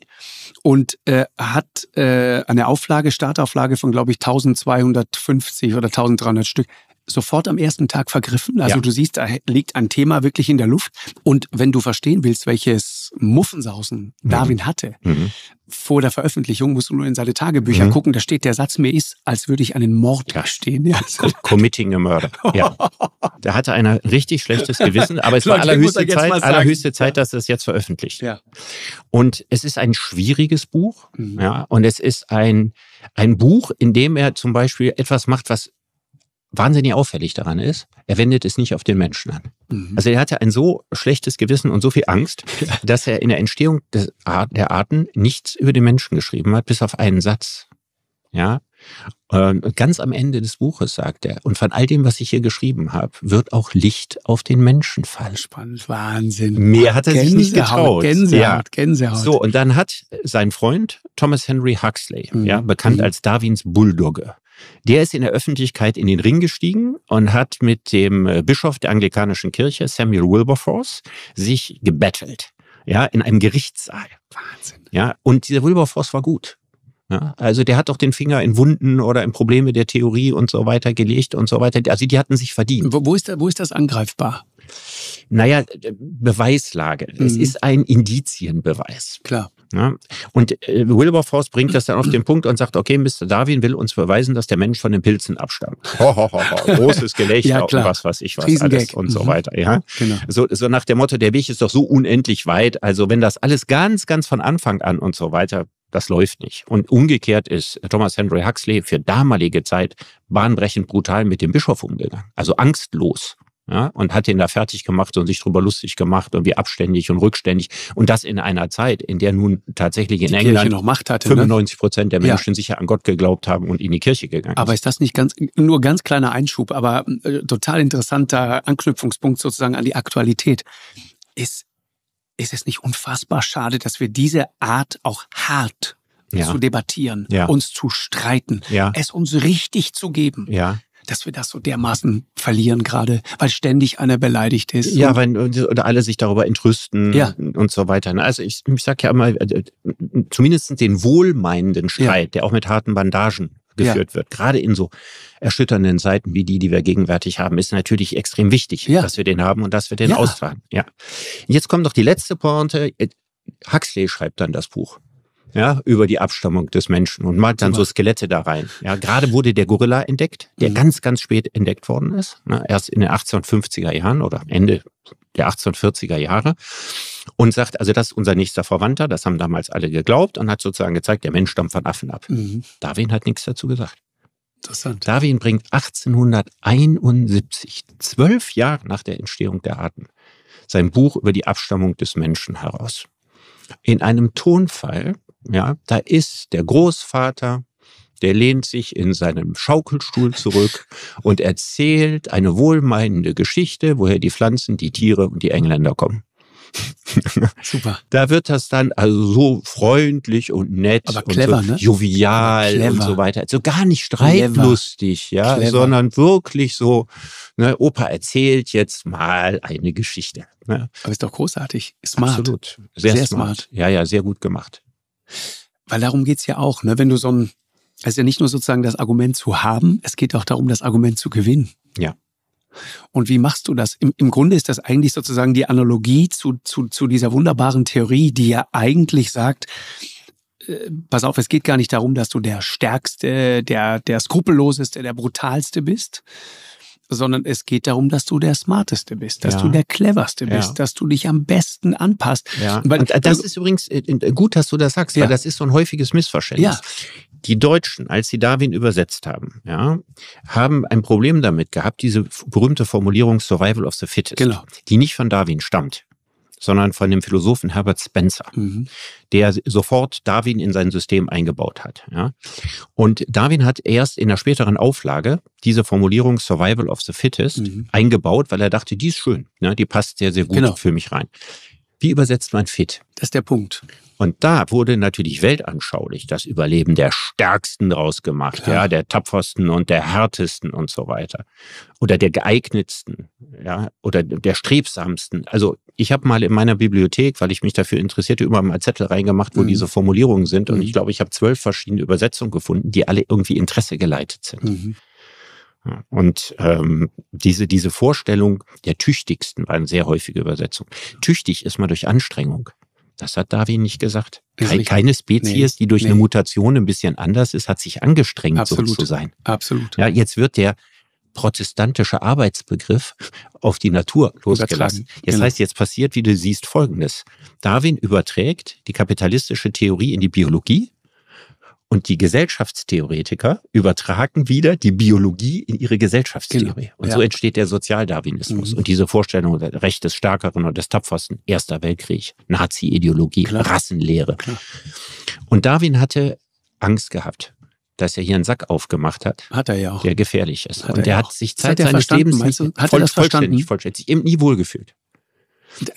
und äh, hat äh, eine Auflage, Startauflage von, glaube ich, 1250 oder 1300 Stück sofort am ersten Tag vergriffen. Also ja. du siehst, da liegt ein Thema wirklich in der Luft. Und wenn du verstehen willst, welches Muffensausen mhm. Darwin hatte, mhm. vor der Veröffentlichung musst du nur in seine Tagebücher mhm. gucken. Da steht der Satz, mir ist, als würde ich einen Mord ja. gestehen. Ja. Committing a murder. Ja. Da hatte einer richtig schlechtes Gewissen, aber es war allerhöchste Zeit, allerhöchste Zeit, dass es jetzt veröffentlicht. Ja. Und es ist ein schwieriges Buch. Mhm. Ja. Und es ist ein, ein Buch, in dem er zum Beispiel etwas macht, was wahnsinnig auffällig daran ist, er wendet es nicht auf den Menschen an. Mhm. Also er hatte ein so schlechtes Gewissen und so viel Angst, dass er in der Entstehung des, der Arten nichts über den Menschen geschrieben hat, bis auf einen Satz. Ja. Ähm, ganz am Ende des Buches sagt er, und von all dem, was ich hier geschrieben habe, wird auch Licht auf den Menschen fallen. Spannend, Wahnsinn. Mehr hat er Gänsehaut, sich nicht getraut. Gänsehaut, ja. Gänsehaut. So, und dann hat sein Freund Thomas Henry Huxley, mhm. ja, bekannt mhm. als Darwins Bulldogge, der ist in der Öffentlichkeit in den Ring gestiegen und hat mit dem äh, Bischof der anglikanischen Kirche, Samuel Wilberforce, sich gebettelt. Ja, in einem Gerichtssaal. Wahnsinn. Ja, und dieser Wilberforce war gut. Ja, also der hat doch den Finger in Wunden oder in Probleme der Theorie und so weiter gelegt und so weiter. Also die hatten sich verdient. Wo, wo, ist, wo ist das angreifbar? Naja, äh, Beweislage. Mhm. Es ist ein Indizienbeweis. Klar. Ja. Ne? Und äh, Wilberforce bringt das dann auf den Punkt und sagt, okay, Mr. Darwin will uns beweisen, dass der Mensch von den Pilzen abstammt. Ho, ho, ho, ho. Großes Gelächter ja, und was weiß ich was alles und mhm. so weiter. Ja? Genau. So, so nach dem Motto, der Weg ist doch so unendlich weit. Also wenn das alles ganz, ganz von Anfang an und so weiter das läuft nicht. Und umgekehrt ist Thomas Henry Huxley für damalige Zeit bahnbrechend brutal mit dem Bischof umgegangen. Also angstlos ja, und hat den da fertig gemacht und sich drüber lustig gemacht und wie abständig und rückständig. Und das in einer Zeit, in der nun tatsächlich in die England noch Macht hatte, 95 ne? Prozent ne? der Menschen ja. sicher an Gott geglaubt haben und in die Kirche gegangen aber sind. Aber ist das nicht ganz, nur ganz kleiner Einschub, aber äh, total interessanter Anknüpfungspunkt sozusagen an die Aktualität. Ist, ist es nicht unfassbar schade, dass wir diese Art auch hart ja. zu debattieren, ja. uns zu streiten, ja. es uns richtig zu geben, ja dass wir das so dermaßen verlieren gerade, weil ständig einer beleidigt ist. Ja, weil äh, oder alle sich darüber entrüsten ja. und so weiter. Ne? Also ich, ich sage ja immer, äh, äh, zumindest den wohlmeinenden Streit, ja. der auch mit harten Bandagen geführt ja. wird. Gerade in so erschütternden Zeiten wie die, die wir gegenwärtig haben, ist natürlich extrem wichtig, ja. dass wir den haben und dass wir den ja. austragen. Ja. Jetzt kommt noch die letzte Pointe. Huxley schreibt dann das Buch ja, über die Abstammung des Menschen und malt dann so Skelette da rein. Ja, gerade wurde der Gorilla entdeckt, der mhm. ganz, ganz spät entdeckt worden ist, ne, erst in den 1850er Jahren oder Ende der 1840er Jahre und sagt, also das ist unser nächster Verwandter, das haben damals alle geglaubt und hat sozusagen gezeigt, der Mensch stammt von Affen ab. Mhm. Darwin hat nichts dazu gesagt. Interessant. Darwin bringt 1871, zwölf Jahre nach der Entstehung der Arten, sein Buch über die Abstammung des Menschen heraus. In einem Tonfall, ja, da ist der Großvater, der lehnt sich in seinem Schaukelstuhl zurück und erzählt eine wohlmeinende Geschichte, woher die Pflanzen, die Tiere und die Engländer kommen. Super. Da wird das dann also so freundlich und nett Aber clever, und so ne? jovial clever. und so weiter. Also gar nicht streitlustig, clever. ja, clever. sondern wirklich so, ne, Opa erzählt jetzt mal eine Geschichte. Ne? Aber ist doch großartig. Smart. Absolut. Sehr, sehr smart. smart. Ja, ja, sehr gut gemacht. Weil darum geht es ja auch, ne? wenn du so ein, es ist ja nicht nur sozusagen das Argument zu haben, es geht auch darum, das Argument zu gewinnen. Ja. Und wie machst du das? Im, Im, Grunde ist das eigentlich sozusagen die Analogie zu, zu, zu dieser wunderbaren Theorie, die ja eigentlich sagt, äh, pass auf, es geht gar nicht darum, dass du der Stärkste, der, der Skrupelloseste, der Brutalste bist, sondern es geht darum, dass du der Smarteste bist, dass ja. du der Cleverste bist, ja. dass du dich am besten anpasst. Ja. Weil, äh, das also ist übrigens äh, äh, gut, dass du das sagst, ja. weil das ist so ein häufiges Missverständnis. Ja. Die Deutschen, als sie Darwin übersetzt haben, ja, haben ein Problem damit gehabt, diese berühmte Formulierung Survival of the Fittest, genau. die nicht von Darwin stammt sondern von dem Philosophen Herbert Spencer, mhm. der sofort Darwin in sein System eingebaut hat. Ja? Und Darwin hat erst in der späteren Auflage diese Formulierung Survival of the Fittest mhm. eingebaut, weil er dachte, die ist schön, ne? die passt sehr, sehr gut genau. für mich rein. Wie übersetzt man fit? Das ist der Punkt. Und da wurde natürlich weltanschaulich das Überleben der Stärksten draus gemacht, ja, der tapfersten und der härtesten und so weiter. Oder der geeignetsten, ja, oder der strebsamsten. Also ich habe mal in meiner Bibliothek, weil ich mich dafür interessierte, immer mal Zettel reingemacht, wo mhm. diese Formulierungen sind. Und mhm. ich glaube, ich habe zwölf verschiedene Übersetzungen gefunden, die alle irgendwie Interesse geleitet sind. Mhm. Und ähm, diese, diese Vorstellung der Tüchtigsten war eine sehr häufige Übersetzung. Tüchtig ist man durch Anstrengung. Das hat Darwin nicht gesagt. Keine, keine Spezies, nee, die durch nee. eine Mutation ein bisschen anders ist, hat sich angestrengt, Absolut. so zu sein. Absolut. Ja, jetzt wird der protestantische Arbeitsbegriff auf die Natur losgelassen. Das genau. heißt, jetzt passiert, wie du siehst, Folgendes. Darwin überträgt die kapitalistische Theorie in die Biologie und die Gesellschaftstheoretiker übertragen wieder die Biologie in ihre Gesellschaftstheorie. Genau. Und ja. so entsteht der Sozialdarwinismus mhm. und diese Vorstellung Recht des Stärkeren und des Tapfersten, Erster Weltkrieg, Nazi-Ideologie, Rassenlehre. Klar. Und Darwin hatte Angst gehabt, dass er hier einen Sack aufgemacht hat. Hat er ja auch. Der gefährlich ist. Hat und er hat sich Zeit seines Lebens nicht, hat voll, er das vollständig, vollständig, eben nie wohlgefühlt.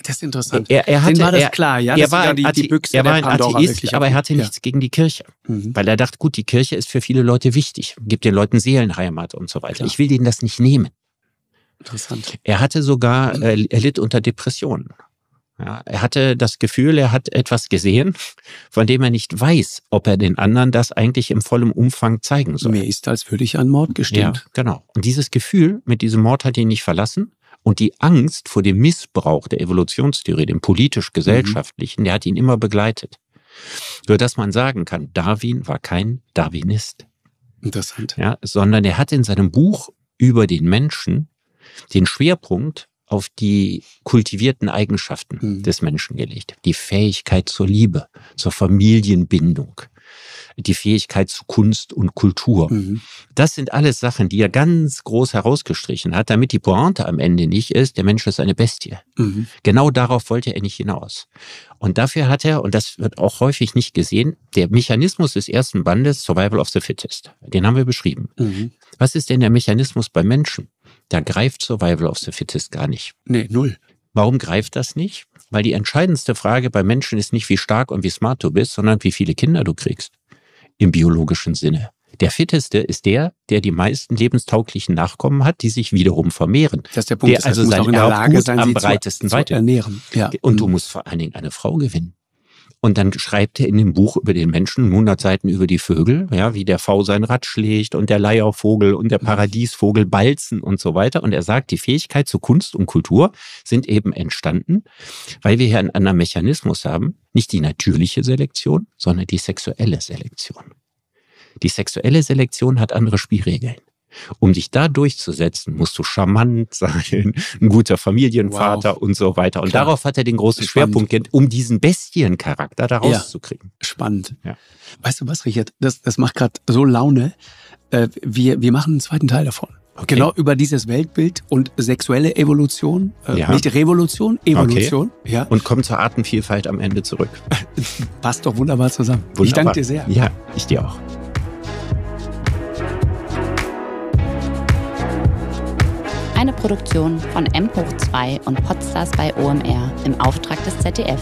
Das ist interessant. Er, er hatte, war das er, klar, ja? Er war, die, die Büchse er war ein Pandora Atheist, aber er hatte nichts ja. gegen die Kirche, mhm. weil er dachte, gut, die Kirche ist für viele Leute wichtig, gibt den Leuten Seelenheimat und so weiter. Klar. Ich will denen das nicht nehmen. Interessant. Er hatte sogar, äh, er litt unter Depressionen. Ja, er hatte das Gefühl, er hat etwas gesehen, von dem er nicht weiß, ob er den anderen das eigentlich im vollen Umfang zeigen soll. Mir ist, als würde ich einen Mord gestehen. Ja, genau. Und dieses Gefühl mit diesem Mord hat ihn nicht verlassen. Und die Angst vor dem Missbrauch der Evolutionstheorie, dem politisch-gesellschaftlichen, mhm. der hat ihn immer begleitet. Nur dass man sagen kann, Darwin war kein Darwinist. Interessant. Ja, sondern er hat in seinem Buch über den Menschen den Schwerpunkt auf die kultivierten Eigenschaften mhm. des Menschen gelegt. Die Fähigkeit zur Liebe, zur Familienbindung, die Fähigkeit zu Kunst und Kultur. Mhm. Das sind alles Sachen, die er ganz groß herausgestrichen hat, damit die Pointe am Ende nicht ist, der Mensch ist eine Bestie. Mhm. Genau darauf wollte er nicht hinaus. Und dafür hat er, und das wird auch häufig nicht gesehen, der Mechanismus des ersten Bandes, Survival of the Fittest, den haben wir beschrieben. Mhm. Was ist denn der Mechanismus beim Menschen? Da greift Survival of the Fittest gar nicht. Nee, null. Warum greift das nicht? Weil die entscheidendste Frage bei Menschen ist nicht, wie stark und wie smart du bist, sondern wie viele Kinder du kriegst. Im biologischen Sinne. Der fitteste ist der, der die meisten lebenstauglichen Nachkommen hat, die sich wiederum vermehren. Das ist der Punkt. Der also seine Lage sein, am breitesten zu, zu ernähren. Ja. Und du mhm. musst vor allen Dingen eine Frau gewinnen. Und dann schreibt er in dem Buch über den Menschen 100 Seiten über die Vögel, ja, wie der V sein Rad schlägt und der Leiervogel und der mhm. Paradiesvogel balzen und so weiter. Und er sagt, die Fähigkeit zu Kunst und Kultur sind eben entstanden, weil wir hier einen anderen Mechanismus haben. Nicht die natürliche Selektion, sondern die sexuelle Selektion. Die sexuelle Selektion hat andere Spielregeln. Um dich da durchzusetzen, musst du charmant sein, ein guter Familienvater wow. und so weiter. Und Klar. darauf hat er den großen Spannend. Schwerpunkt, um diesen Bestiencharakter da rauszukriegen. Ja. Spannend. Ja. Weißt du was, Richard? Das, das macht gerade so Laune. Äh, wir, wir machen einen zweiten Teil davon. Okay. Genau über dieses Weltbild und sexuelle Evolution, äh, ja. nicht Revolution, Evolution. Okay. Ja. Und kommen zur Artenvielfalt am Ende zurück. Passt doch wunderbar zusammen. Wunderbar. Ich danke dir sehr. Ja, ich dir auch. eine Produktion von M Hoch 2 und Podstars bei OMR im Auftrag des ZDF.